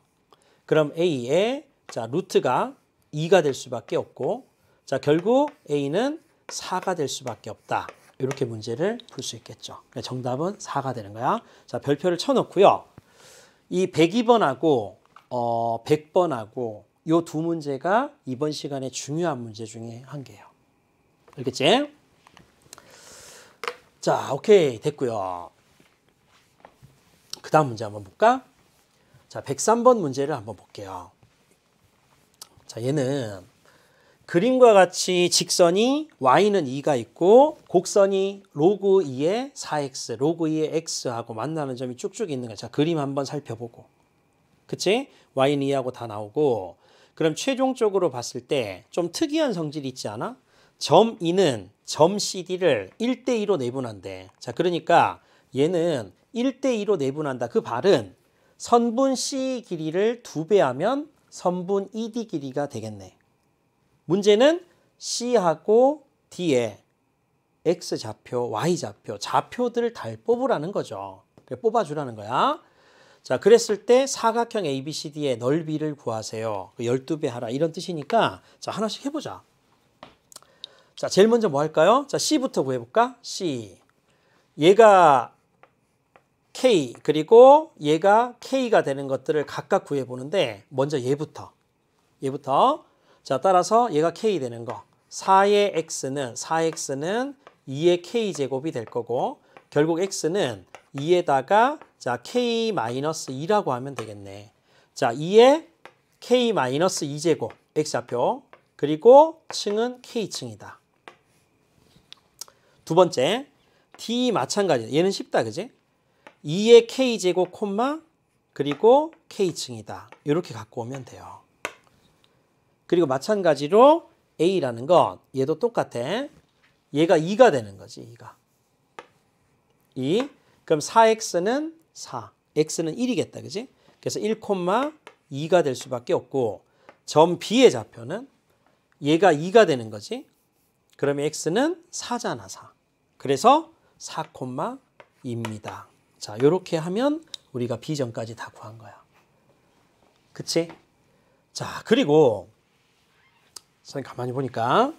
그럼 a에 자 루트가 2가 될 수밖에 없고 자 결국 A는 4가 될 수밖에 없다. 이렇게 문제를 풀 수 있겠죠. 네, 정답은 4가 되는 거야. 자 별표를 쳐놓고요. 이 102번하고 어, 100번하고 요 두 문제가 이번 시간에 중요한 문제 중에 한 개예요. 알겠지? 자, 오케이. 됐고요. 그 다음 문제 한번 볼까? 자, 103번 문제를 한번 볼게요. 자, 얘는 그림과 같이 직선이 y는 2가 있고 곡선이 로그 2의 4x, 로그 2의 x하고 만나는 점이 쭉쭉 있는 거야. 자, 그림 한번 살펴보고. 그치? y는 2하고 다 나오고 그럼 최종적으로 봤을 때 좀 특이한 성질이 있지 않아? 점 2는 점 CD를 1대2로 내분한대. 자, 그러니까 얘는 1대2로 내분한다. 그 발은 선분 C 길이를 2배 하면 선분 ED 길이가 되겠네. 문제는 C하고 D에 X좌표, Y좌표, 좌표들을 달 뽑으라는 거죠. 뽑아주라는 거야. 자, 그랬을 때 사각형 ABCD의 넓이를 구하세요. 12배 그 하라 이런 뜻이니까 자 하나씩 해보자. 자, 제일 먼저 뭐 할까요? 자, C부터 구해볼까? C. 얘가 K 그리고 얘가 K가 되는 것들을 각각 구해 보는데 먼저 얘부터 얘부터 자 따라서 얘가 K 되는 거 4의 X는 4X는 2의 K제곱이 될 거고 결국 X는 2에다가 자 K-2라고 하면 되겠네 자 2의 K-2제곱 X좌표 그리고 층은 K층이다 두 번째 D 마찬가지 얘는 쉽다 그지 2의 k제곱 콤마 그리고 k층이다. 이렇게 갖고 오면 돼요. 그리고 마찬가지로 a라는 건 얘도 똑같아. 얘가 2가 되는 거지. 2가. 2. 그럼 4x는 4. x는 1이겠다. 그지? 그래서 1, 콤마 2가 될 수밖에 없고 점 b의 좌표는 얘가 2가 되는 거지. 그러면 x는 4잖아. 4. 그래서 4, 콤마 2입니다. 자, 요렇게 하면 우리가 비전까지다 구한 거야. 그치? 자, 그리고 선생님 가만히 보니까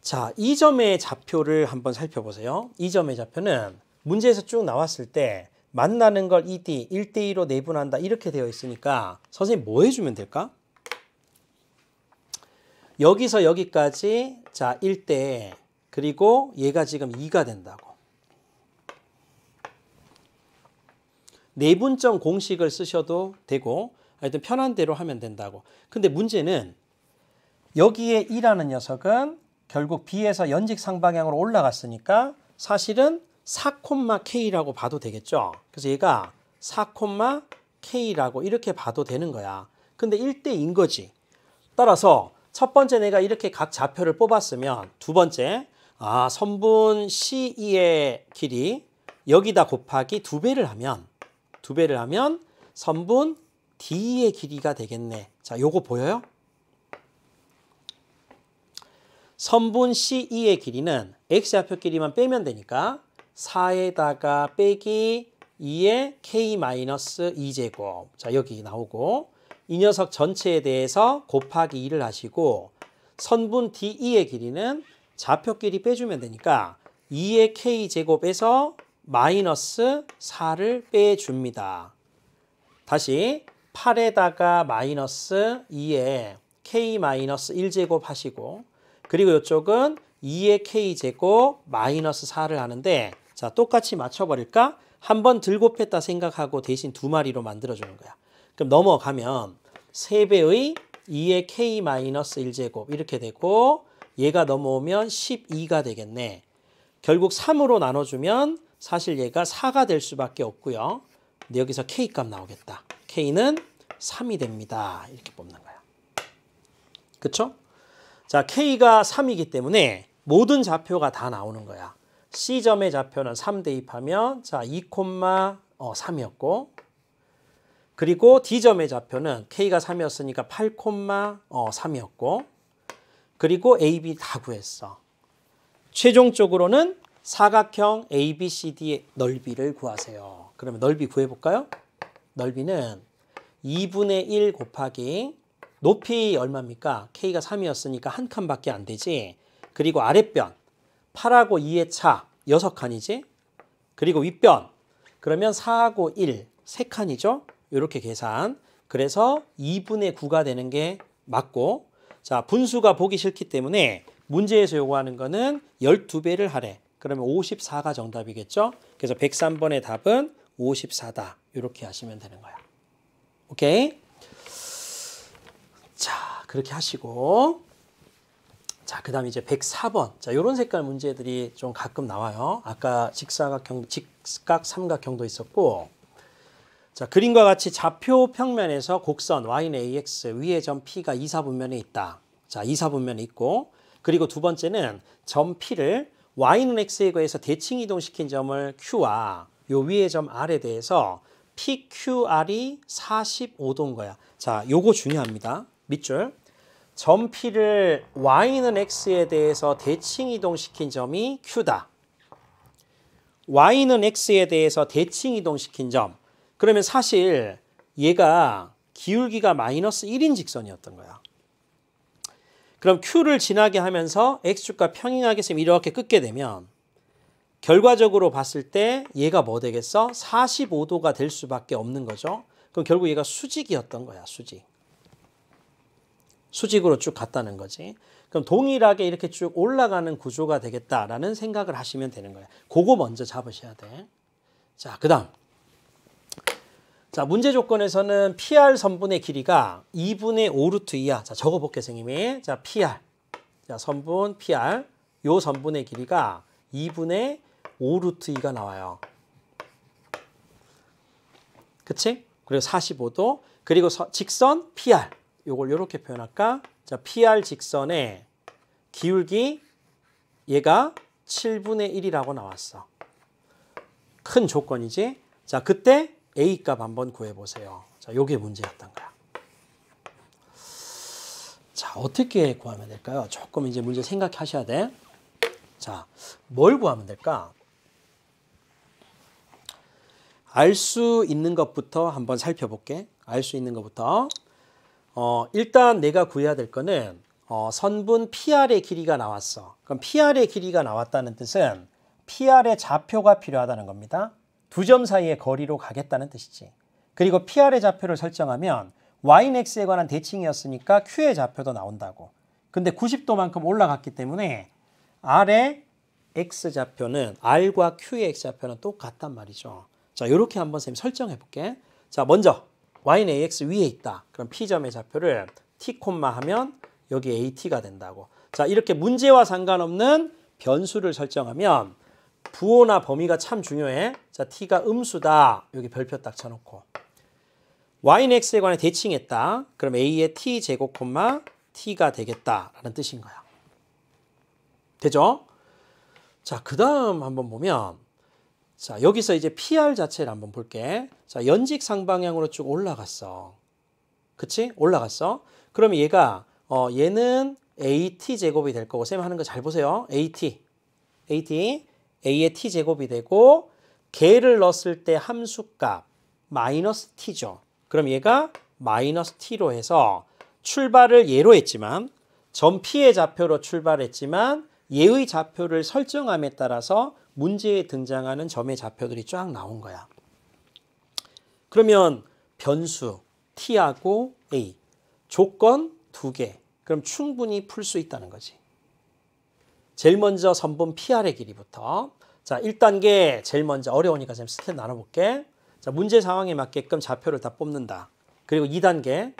자, 이 점의 좌표를 한번 살펴보세요. 이 점의 좌표는 문제에서 쭉 나왔을 때 만나는 걸 ED, 1대2로 내분한다 이렇게 되어 있으니까 선생님 뭐 해주면 될까? 여기서 여기까지 자 1대 그리고 얘가 지금 2가 된다고 내분점 공식을 쓰셔도 되고 하여튼 편한 대로 하면 된다고. 근데 문제는 여기에 E라는 녀석은 결국 B에서 연직 상방향으로 올라갔으니까 사실은 4,K라고 봐도 되겠죠. 그래서 얘가 4,K라고 이렇게 봐도 되는 거야. 근데 1대인 거지. 따라서 첫 번째 내가 이렇게 각 좌표를 뽑았으면 두 번째 아 선분 CE의 길이 여기다 곱하기 두 배를 하면 두 배를 하면 선분 D의 길이가 되겠네. 자, 요거 보여요? 선분 CE의 길이는 x 좌표길이만 빼면 되니까 4에다가 빼기 2의 k-2제곱 자 여기 나오고 이 녀석 전체에 대해서 곱하기 2를 하시고 선분 DE의 길이는 좌표 길이 빼주면 되니까 2의 k제곱에서 마이너스 4를 빼줍니다. 다시 8에다가 마이너스 2에 k 마이너스 1제곱 하시고 그리고 이쪽은 2의 k제곱 마이너스 4를 하는데 자 똑같이 맞춰버릴까? 한번 들 곱했다 생각하고 대신 두 마리로 만들어주는 거야. 그럼 넘어가면 3배의 2의 k 마이너스 1제곱 이렇게 되고 얘가 넘어오면 12가 되겠네. 결국 3으로 나눠주면 사실 얘가 4가 될 수밖에 없고요. 근데 여기서 K값 나오겠다. K는 3이 됩니다. 이렇게 뽑는 거야. 그쵸? 자, K가 3이기 때문에 모든 좌표가 다 나오는 거야. C점의 좌표는 3 대입하면 자, 2, 어, 3이었고 그리고 D점의 좌표는 K가 3이었으니까 8, 어, 3이었고 그리고 A, B 다 구했어. 최종적으로는 사각형 ABCD의 넓이를 구하세요. 그러면 넓이 구해볼까요? 넓이는 2분의 1 곱하기 높이 얼마입니까? K가 3이었으니까 한 칸밖에 안 되지. 그리고 아랫변 8하고 2의 차 6칸이지. 그리고 윗변 그러면 4하고 1 3칸이죠. 이렇게 계산. 그래서 2분의 9가 되는 게 맞고 자 분수가 보기 싫기 때문에 문제에서 요구하는 거는 12배를 하래. 그러면 54가 정답이겠죠? 그래서 103번의 답은 54다. 이렇게 하시면 되는 거야. 오케이? 자, 그렇게 하시고 자, 그다음 이제 104번. 자, 요런 색깔 문제들이 좀 가끔 나와요. 아까 직사각형 직각 삼각형도 있었고 자, 그림과 같이 좌표 평면에서 곡선 y는 ax 위에 점 p가 2사분면에 있다. 자, 2사분면에 있고 그리고 두 번째는 점 p를 y는 x에 의해서 대칭 이동시킨 점을 q와 요 위의 점 r에 대해서 pqr이 45도인 거야. 자, 요거 중요합니다. 밑줄. 점 p를 y는 x에 대해서 대칭 이동시킨 점이 q다. y는 x에 대해서 대칭 이동시킨 점. 그러면 사실 얘가 기울기가 마이너스 1인 직선이었던 거야. 그럼 Q를 지나게 하면서 X축과 평행하게 쌤 이렇게 끊게 되면 결과적으로 봤을 때 얘가 뭐 되겠어? 45도가 될 수밖에 없는 거죠. 그럼 결국 얘가 수직이었던 거야, 수직. 수직으로 쭉 갔다는 거지. 그럼 동일하게 이렇게 쭉 올라가는 구조가 되겠다라는 생각을 하시면 되는 거야요 그거 먼저 잡으셔야 돼. 자, 그 다음. 자 문제 조건에서는 PR 선분의 길이가 2분의 5루트 이하 자 적어볼게 선생님이 자 PR 자 선분 PR 요 선분의 길이가 2분의 5루트 2가 나와요 그치? 그리고 45도 그리고 서, 직선 PR 요걸 요렇게 표현할까? 자 PR 직선의 기울기 얘가 7분의 1이라고 나왔어 큰 조건이지 자 그때 A 값 한번 구해보세요. 자, 요게 문제였던 거야. 자, 어떻게 구하면 될까요? 조금 이제 문제 생각하셔야 돼. 자, 뭘 구하면 될까? 알 수 있는 것부터 한번 살펴볼게. 알 수 있는 것부터. 어, 일단 내가 구해야 될 거는 어, 선분 PR의 길이가 나왔어. 그럼 PR의 길이가 나왔다는 뜻은 PR의 좌표가 필요하다는 겁니다. 두점 사이의 거리로 가겠다는 뜻이지. 그리고 PR의 좌표를 설정하면 YX에 n 관한 대칭이었으니까 Q의 좌표도 나온다고. 근데 90도만큼 올라갔기 때문에 R의 X 좌표는 R과 Q의 X 좌표는 똑같단 말이죠. 자, 이렇게 한번 쌤 설정해 볼게. 자, 먼저 Y는 AX 위에 있다. 그럼 P점의 좌표를 T, 하면 여기 AT가 된다고. 자, 이렇게 문제와 상관없는 변수를 설정하면 부호나 범위가 참 중요해. 자, t가 음수다. 여기 별표 딱 쳐놓고. y는 x에 관해 대칭했다. 그럼 a의 t 제곱 콤마 t가 되겠다라는 뜻인 거야. 되죠? 자, 그 다음 한번 보면 자, 여기서 이제 PR 자체를 한번 볼게. 자, 연직 상방향으로 쭉 올라갔어. 그치? 올라갔어. 그럼 얘가 어, 얘는 AT 제곱이 될 거고 쌤 하는 거 잘 보세요. AT. AT. A의 T 제곱이 되고 개를 넣었을 때 함수값 마이너스 t죠. 그럼 얘가 마이너스 t로 해서 출발을 예로 했지만 전피의 좌표로 출발했지만 예의 좌표를 설정함에 따라서 문제에 등장하는 점의 좌표들이 쫙 나온 거야. 그러면 변수 t하고 a 조건 두 개. 그럼 충분히 풀 수 있다는 거지. 제일 먼저 선본 PR의 길이부터 자, 1단계 제일 먼저 어려우니까 지금 스텝 나눠볼게. 자, 문제 상황에 맞게끔 좌표를 다 뽑는다. 그리고 2단계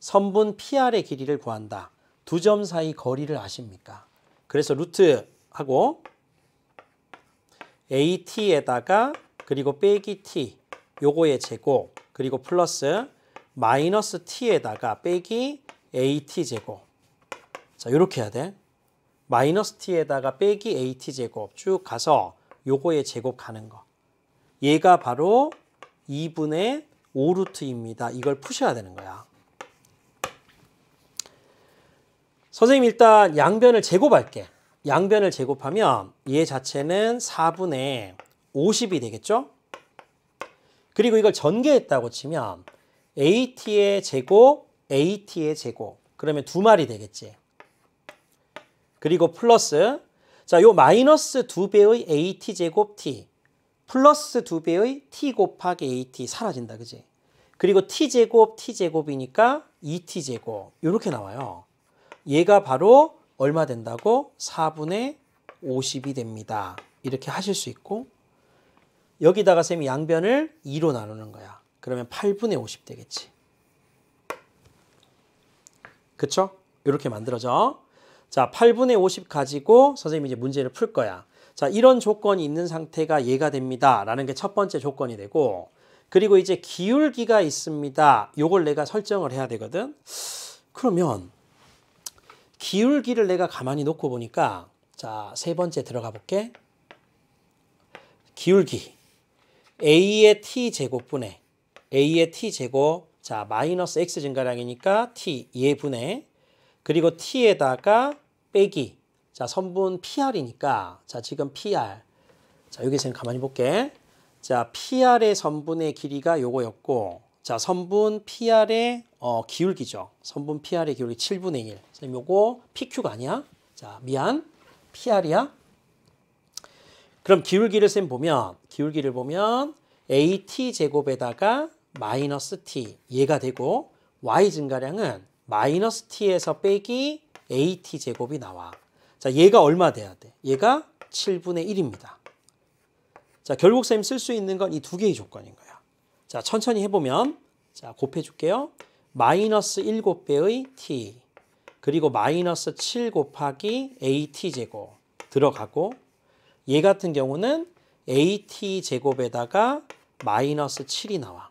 선분 PR의 길이를 구한다. 두 점 사이 거리를 아십니까? 그래서 루트하고 AT에다가 그리고 빼기 T 요거의 제곱 그리고 플러스 마이너스 T에다가 빼기 AT 제곱 자요렇게 해야 돼 마이너스 T에다가 빼기 AT 제곱 쭉 가서 요거에 제곱 가는 거. 얘가 바로 2분의 5루트입니다. 이걸 푸셔야 되는 거야. 선생님 일단 양변을 제곱할게. 양변을 제곱하면 얘 자체는 4분의 50이 되겠죠? 그리고 이걸 전개했다고 치면 AT의 제곱, AT의 제곱. 그러면 두 마리 되겠지. 그리고 플러스 자, 요 마이너스 2배의 at제곱 t 플러스 2배의 t 곱하기 at 사라진다. 그지? 그리고 t제곱 t제곱이니까 2t제곱 이렇게 나와요. 얘가 바로 얼마 된다고? 4분의 50이 됩니다. 이렇게 하실 수 있고 여기다가 쌤이 양변을 2로 나누는 거야. 그러면 8분의 50 되겠지. 그쵸? 이렇게 만들어져. 자, 8분의 50 가지고 선생님이 이제 문제를 풀 거야. 자, 이런 조건이 있는 상태가 예가 됩니다. 라는 게 첫 번째 조건이 되고 그리고 이제 기울기가 있습니다. 요걸 내가 설정을 해야 되거든. 그러면 기울기를 내가 가만히 놓고 보니까 자, 세 번째 들어가 볼게. 기울기. a의 t제곱분의 a의 t제곱 자, 마이너스 x 증가량이니까 t 예분의 그리고 t에다가 빼기. 자, 선분 pr이니까 자, 지금 pr. 자, 여기서 가만히 볼게. 자, pr의 선분의 길이가 요거였고 자, 선분 pr의 어, 기울기죠. 선분 pr의 기울기 7분의 1. 선생님 요거 pq가 아니야. 자, 미안. pr이야. 그럼 기울기를 쌤 보면 기울기를 보면 at 제곱에다가 마이너스 t 얘가 되고 y 증가량은 마이너스 t에서 빼기 at 제곱이 나와. 자, 얘가 얼마 돼야 돼? 얘가 7분의 1입니다. 자, 결국 쌤쓸수 있는 건 이 두 개의 조건인 거야. 자, 천천히 해보면 자, 곱해줄게요. 마이너스 7배의 t 그리고 마이너스 7 곱하기 at제곱 들어가고 얘 같은 경우는 at제곱에다가 마이너스 7이 나와.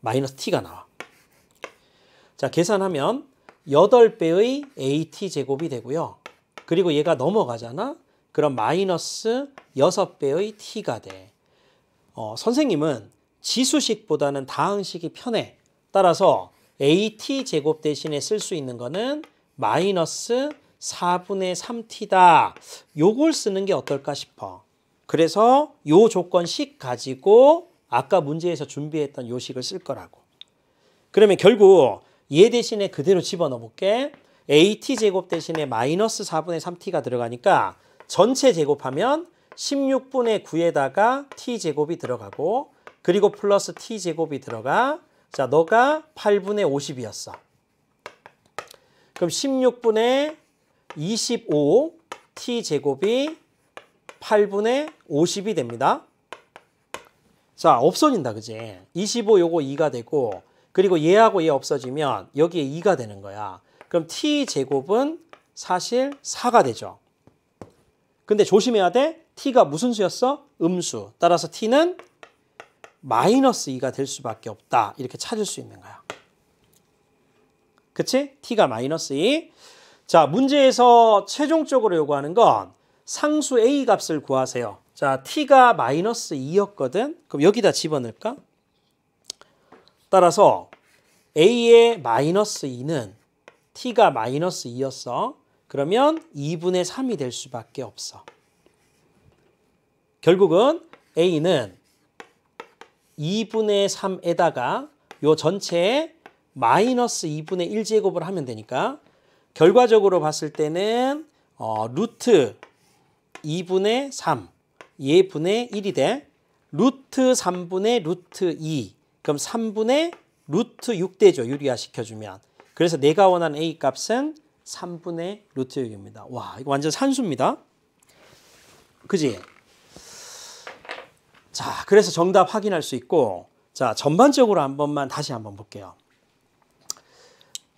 마이너스 t가 나와. 자, 계산하면 8배의 AT제곱이 되고요. 그리고 얘가 넘어가잖아. 그럼 마이너스 6배의 T가 돼. 어, 선생님은 지수식보다는 다항식이 편해. 따라서 AT제곱 대신에 쓸 수 있는 거는 마이너스 4분의 3t다. 요걸 쓰는 게 어떨까 싶어. 그래서 요 조건식 가지고 아까 문제에서 준비했던 요식을 쓸 거라고. 그러면 결국 얘 대신에 그대로 집어넣어 볼게. at 제곱 대신에 마이너스 4분의 3t가 들어가니까 전체 제곱하면 16분의 9에다가 t제곱이 들어가고 그리고 플러스 t제곱이 들어가 자 너가 8분의 50이었어. 그럼 16분의 25 t제곱이 8분의 50이 됩니다. 자 없어진다 그지? 25 요거 2가 되고 그리고 얘하고 얘 없어지면 여기에 2가 되는 거야. 그럼 t제곱은 사실 4가 되죠. 근데 조심해야 돼. t가 무슨 수였어? 음수. 따라서 t는 마이너스 2가 될 수밖에 없다. 이렇게 찾을 수 있는 거야. 그치? t가 마이너스 2. 자, 문제에서 최종적으로 요구하는 건 상수 a 값을 구하세요. 자, t가 마이너스 2였거든? 그럼 여기다 집어넣을까? 따라서 a의 마이너스 2는 t가 마이너스 2였어. 그러면 2분의 3이 될 수밖에 없어. 결국은 a는 2분의 3에다가 이 전체에 마이너스 2분의 1제곱을 하면 되니까 결과적으로 봤을 때는 어, 루트 2분의 3 예분의 1이 돼 루트 3분의 루트 2 그럼 3분의 루트 6대죠. 유리화 시켜주면. 그래서 내가 원하는 A 값은 3분의 루트 6입니다. 와 이거 완전 산수입니다. 그지? 자 그래서 정답 확인할 수 있고 자 전반적으로 한 번만 다시 한번 볼게요.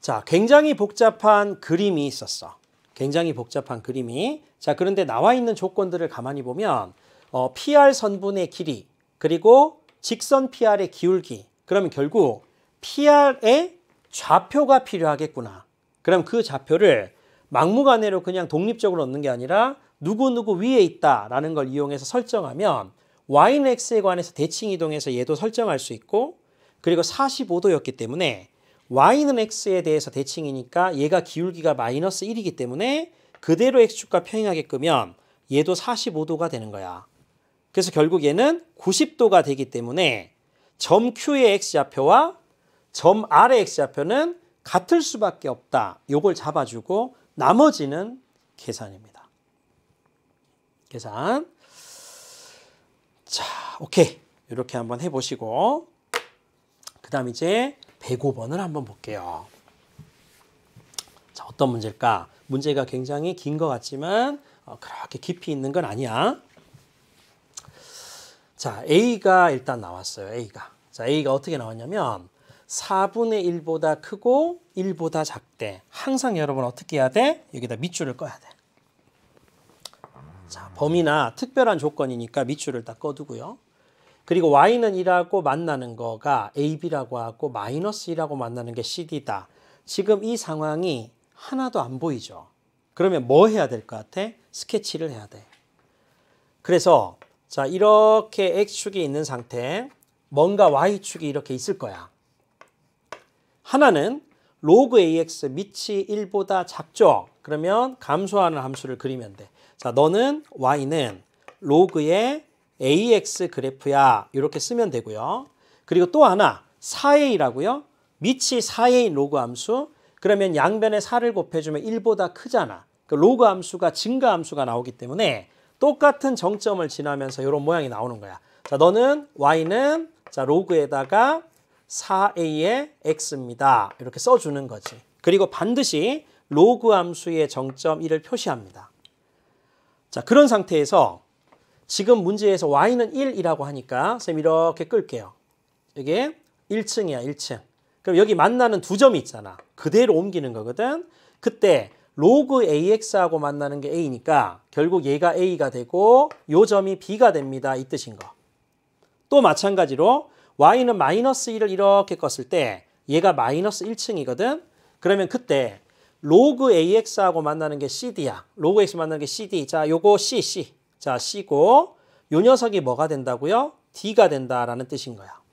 자 굉장히 복잡한 그림이 있었어. 굉장히 복잡한 그림이 자 그런데 나와 있는 조건들을 가만히 보면 어, PR 선분의 길이 그리고 직선 PR의 기울기. 그러면 결국 PR의 좌표가 필요하겠구나. 그럼 그 좌표를 막무가내로 그냥 독립적으로 얻는 게 아니라 누구누구 위에 있다라는 걸 이용해서 설정하면 y는 x에 관해서 대칭 이동해서 얘도 설정할 수 있고 그리고 45도였기 때문에 y는 x에 대해서 대칭이니까 얘가 기울기가 마이너스 1이기 때문에 그대로 x축과 평행하게 끄면 얘도 45도가 되는 거야. 그래서 결국 얘는 90도가 되기 때문에 점 Q의 X좌표와 점 R의 X좌표는 같을 수밖에 없다. 요걸 잡아주고 나머지는 계산입니다. 계산. 자, 오케이. 이렇게 한번 해보시고 그 다음 이제 105번을 한번 볼게요. 자, 어떤 문제일까? 문제가 굉장히 긴 것 같지만 어, 그렇게 깊이 있는 건 아니야. 자, A가 일단 나왔어요. A가. 자, A가 어떻게 나왔냐면 4분의 1보다 크고 1보다 작대. 항상 여러분 어떻게 해야 돼? 여기다 밑줄을 꺼야 돼. 자, 범위나 특별한 조건이니까 밑줄을 딱 꺼두고요. 그리고 y는 1하고 만나는 거가 ab라고 하고 마이너스 1하고 만나는 게 cd다. 지금 이 상황이 하나도 안 보이죠. 그러면 뭐 해야 될 것 같아? 스케치를 해야 돼. 그래서 자 이렇게 X축이 있는 상태 뭔가 Y축이 이렇게 있을 거야. 하나는 로그 AX 밑이 1보다 작죠. 그러면 감소하는 함수를 그리면 돼. 자 너는 Y는 로그의 AX 그래프야 이렇게 쓰면 되고요. 그리고 또 하나 4A라고요. 밑이 4A인 로그 함수 그러면 양변에 4를 곱해주면 1보다 크잖아. 그 로그 함수가 증가 함수가 나오기 때문에 똑같은 정점을 지나면서 이런 모양이 나오는 거야. 자, 너는 y는 자 로그에다가 4a의 x입니다. 이렇게 써주는 거지. 그리고 반드시 로그 함수의 정점 1을 표시합니다. 자, 그런 상태에서 지금 문제에서 y는 1이라고 하니까 선생님 이렇게 끌게요. 이게 1층이야, 1층. 그럼 여기 만나는 두 점이 있잖아. 그대로 옮기는 거거든. 그때 로그 AX하고 만나는 게 A니까 결국 얘가 A가 되고 요 점이 B가 됩니다. 이 뜻인 거. 또 마찬가지로 Y는 마이너스 1을 이렇게 껐을 때 얘가 마이너스 1층이거든. 그러면 그때 로그 AX하고 만나는 게 CD야. 로그 X 만나는 게 CD. 자, 요거 C, C. 자, C고 요 녀석이 뭐가 된다고요? D가 된다라는 뜻인 거야.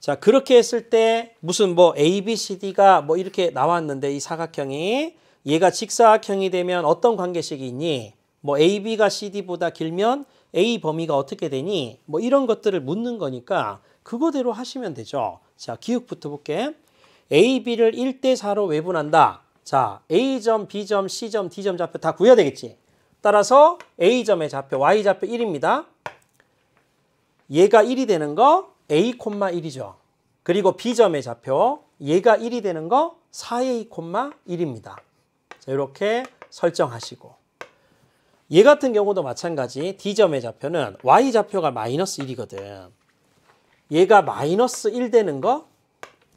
자, 그렇게 했을 때 무슨 뭐 A, B, C, D가 뭐 이렇게 나왔는데 이 사각형이 얘가 직사각형이 되면 어떤 관계식이 있니? 뭐 A, B가 C, D보다 길면 A 범위가 어떻게 되니? 뭐 이런 것들을 묻는 거니까 그거대로 하시면 되죠. 자, 기억부터 볼게. A, B를 1대 4로 외분한다. 자, A점, B점, C점, D점 좌표 다 구해야 되겠지. 따라서 A점의 좌표, Y좌표 1입니다. 얘가 1이 되는 거, a, 1이죠. 그리고 b점의 좌표 얘가 1이 되는 거 4a, 1입니다. 자, 이렇게 설정하시고 얘 같은 경우도 마찬가지 d점의 좌표는 y좌표가 마이너스 1이거든. 얘가 마이너스 1 되는 거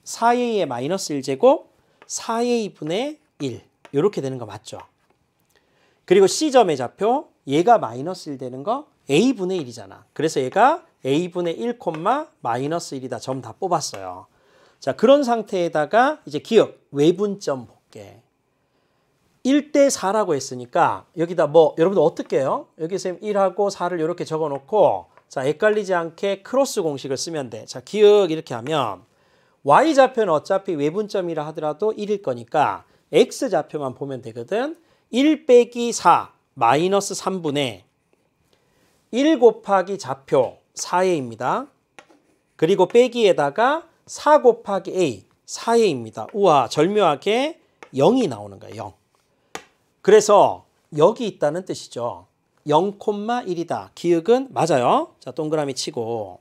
4a의 마이너스 1제곱 4a분의 1 이렇게 되는 거 맞죠? 그리고 c점의 좌표 얘가 마이너스 1 되는 거 a분의 1이잖아. 그래서 얘가 a분의 1, 마이너스 1이다. 점 다 뽑았어요. 자, 그런 상태에다가 이제 기억, 외분점 볼게. 1 대 4라고 했으니까 여기다 뭐 여러분들 어떻게 해요? 여기 쌤 1하고 4를 이렇게 적어 놓고 자, 헷갈리지 않게 크로스 공식을 쓰면 돼. 자, 기억 이렇게 하면 y좌표는 어차피 외분점이라 하더라도 1일 거니까 x좌표만 보면 되거든. 1 빼기 4 마이너스 3분의 1 곱하기 좌표 4A입니다. 그리고 빼기에다가 4 곱하기 A 4A입니다. 우와 절묘하게 0이 나오는 거예요. 0. 그래서 여기 있다는 뜻이죠. 0,1이다. 기억은 맞아요. 자 동그라미 치고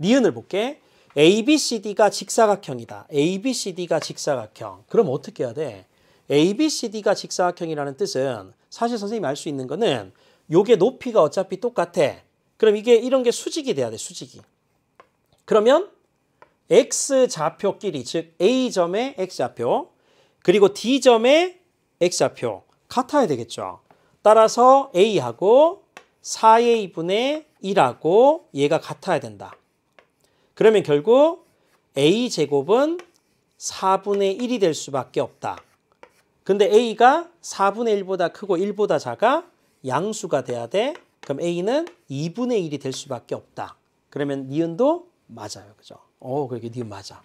니은을 볼게. ABCD가 직사각형이다. ABCD가 직사각형. 그럼 어떻게 해야 돼? ABCD가 직사각형이라는 뜻은 사실 선생님이 알 수 있는 거는 요게 높이가 어차피 똑같아. 그럼 이게 이런 게 수직이 돼야 돼 수직이. 그러면 x좌표끼리 즉 a점의 x좌표 그리고 d점의 x좌표 같아야 되겠죠. 따라서 a하고 4a분의 1하고 얘가 같아야 된다. 그러면 결국 a제곱은 4분의 1이 될 수밖에 없다. 근데 a가 4분의 1보다 크고 1보다 작아 양수가 돼야 돼. 그럼 A는 2분의 1이 될 수밖에 없다. 그러면 니은도 맞아요. 그죠? 어, 그렇게 그러니까 니은 맞아.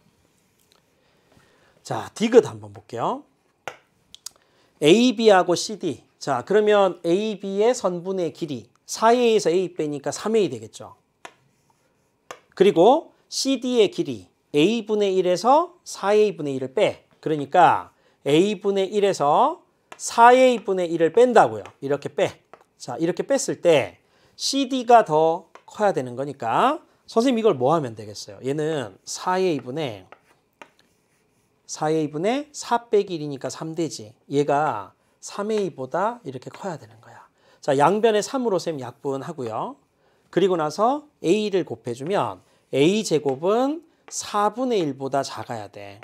자, 디귿 한번 볼게요. AB하고 CD. 자, 그러면 AB의 선분의 길이 4A에서 A 빼니까 3A 되겠죠. 그리고 CD의 길이 A분의 1에서 4A분의 1을 빼. 그러니까 A분의 1에서 4A분의 1을 뺀다고요. 이렇게 빼. 자 이렇게 뺐을 때 CD가 더 커야 되는 거니까 선생님 이걸 뭐 하면 되겠어요? 얘는 4의 2분의 4의 2분의 4 빼기 1이니까 3 되지. 얘가 3의 2보다 이렇게 커야 되는 거야. 자 양변에 3으로 쌤 약분하고요. 그리고 나서 a를 곱해주면 a 제곱은 4분의 1보다 작아야 돼.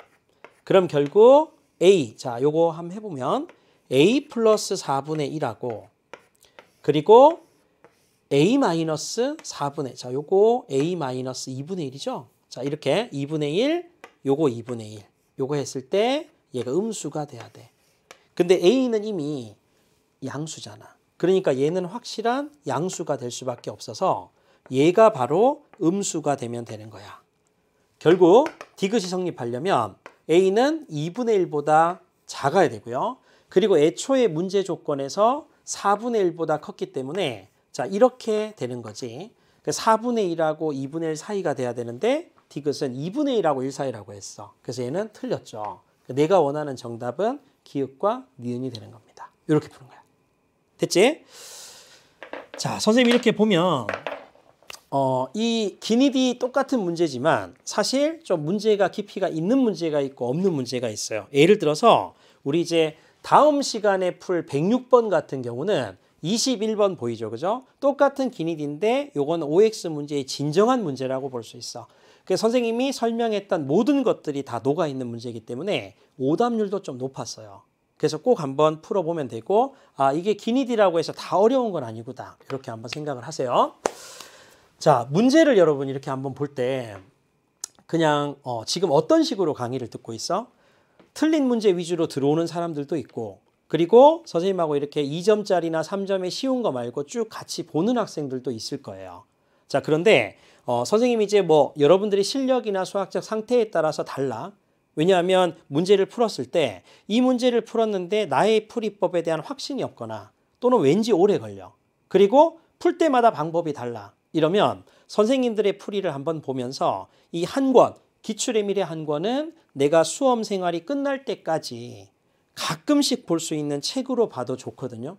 그럼 결국 a 자 요거 한번 해보면 a 플러스 4분의 1하고 그리고 a 4분의 자 요거 a 2분의 1이죠. 자 이렇게 2분의 1 요거 2분의 1 요거 했을 때 얘가 음수가 돼야 돼. 근데 a는 이미 양수잖아. 그러니까 얘는 확실한 양수가 될 수밖에 없어서 얘가 바로 음수가 되면 되는 거야. 결국 디귿이 성립하려면 a는 2분의 1보다 작아야 되고요. 그리고 애초에 문제 조건에서 4분의 1보다 컸기 때문에 자 이렇게 되는 거지. 4분의 그 1하고 2분의 1 사이가 돼야 되는데 디귿은 2분의 1하고 1 사이라고 했어. 그래서 얘는 틀렸죠. 그 내가 원하는 정답은 기읍과 니은이 되는 겁니다. 이렇게 푸는 거야. 됐지? 자, 선생님 이렇게 보면 어, 이 기니디 똑같은 문제지만 사실 좀 문제가 깊이가 있는 문제가 있고 없는 문제가 있어요. 예를 들어서 우리 이제 다음 시간에 풀 106번 같은 경우는 21번 보이죠. 그죠? 똑같은 기니인데 요건 OX 문제의 진정한 문제라고 볼 수 있어. 그 선생님이 설명했던 모든 것들이 다 녹아 있는 문제이기 때문에 오답률도 좀 높았어요. 그래서 꼭 한번 풀어보면 되고 아 이게 기니디라고 해서 다 어려운 건 아니구나 이렇게 한번 생각을 하세요. 자 문제를 여러분 이렇게 한번 볼 때 그냥 어, 지금 어떤 식으로 강의를 듣고 있어? 틀린 문제 위주로 들어오는 사람들도 있고 그리고 선생님하고 이렇게 2점짜리나 3점의 쉬운 거 말고 쭉 같이 보는 학생들도 있을 거예요. 자, 그런데 어, 선생님이 이제 뭐 여러분들의 실력이나 수학적 상태에 따라서 달라. 왜냐하면 문제를 풀었을 때 이 문제를 풀었는데 나의 풀이법에 대한 확신이 없거나 또는 왠지 오래 걸려. 그리고 풀 때마다 방법이 달라. 이러면 선생님들의 풀이를 한번 보면서 이 한 권, 기출의미래 한권은 내가 수험 생활이 끝날 때까지 가끔씩 볼 수 있는 책으로 봐도 좋거든요.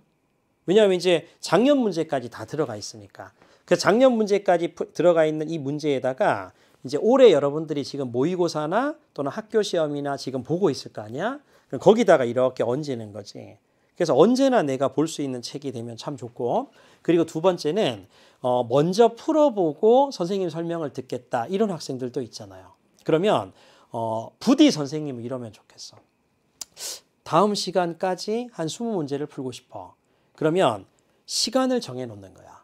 왜냐하면 이제 작년 문제까지 다 들어가 있으니까. 그 작년 문제까지 들어가 있는 이 문제에다가 이제 올해 여러분들이 지금 모의고사나 또는 학교 시험이나 지금 보고 있을 거 아니야? 그럼 거기다가 이렇게 얹는 거지. 그래서 언제나 내가 볼 수 있는 책이 되면 참 좋고 그리고 두 번째는 어 먼저 풀어보고 선생님 설명을 듣겠다 이런 학생들도 있잖아요. 그러면 어, 부디 선생님은 이러면 좋겠어. 다음 시간까지 한 20문제를 풀고 싶어. 그러면 시간을 정해놓는 거야.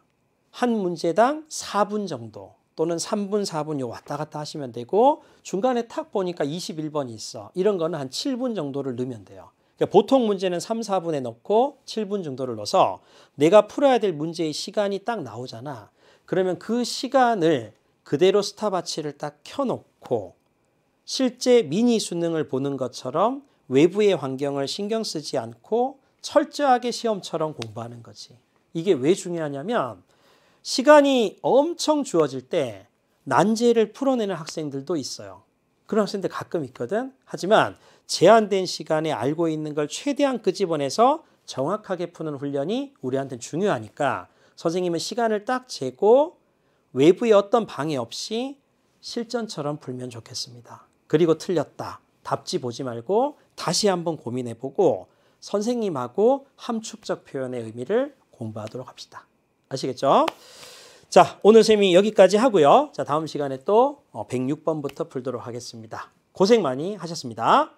한 문제당 4분 정도 또는 3분, 4분 요 왔다 갔다 하시면 되고 중간에 탁 보니까 21번이 있어. 이런 거는 한 7분 정도를 넣으면 돼요. 그러니까 보통 문제는 3, 4분에 넣고 7분 정도를 넣어서 내가 풀어야 될 문제의 시간이 딱 나오잖아. 그러면 그 시간을 그대로 스타바치를 딱 켜놓고 실제 미니 수능을 보는 것처럼 외부의 환경을 신경 쓰지 않고 철저하게 시험처럼 공부하는 거지. 이게 왜 중요하냐면 시간이 엄청 주어질 때 난제를 풀어내는 학생들도 있어요. 그런 학생들 가끔 있거든. 하지만 제한된 시간에 알고 있는 걸 최대한 끄집어내서 정확하게 푸는 훈련이 우리한테 중요하니까 선생님은 시간을 딱 재고 외부의 어떤 방해 없이 실전처럼 풀면 좋겠습니다. 그리고 틀렸다. 답지 보지 말고 다시 한번 고민해보고 선생님하고 함축적 표현의 의미를 공부하도록 합시다. 아시겠죠? 자, 오늘 쌤이 여기까지 하고요. 자, 다음 시간에 또 106번부터 어, 풀도록 하겠습니다. 고생 많이 하셨습니다.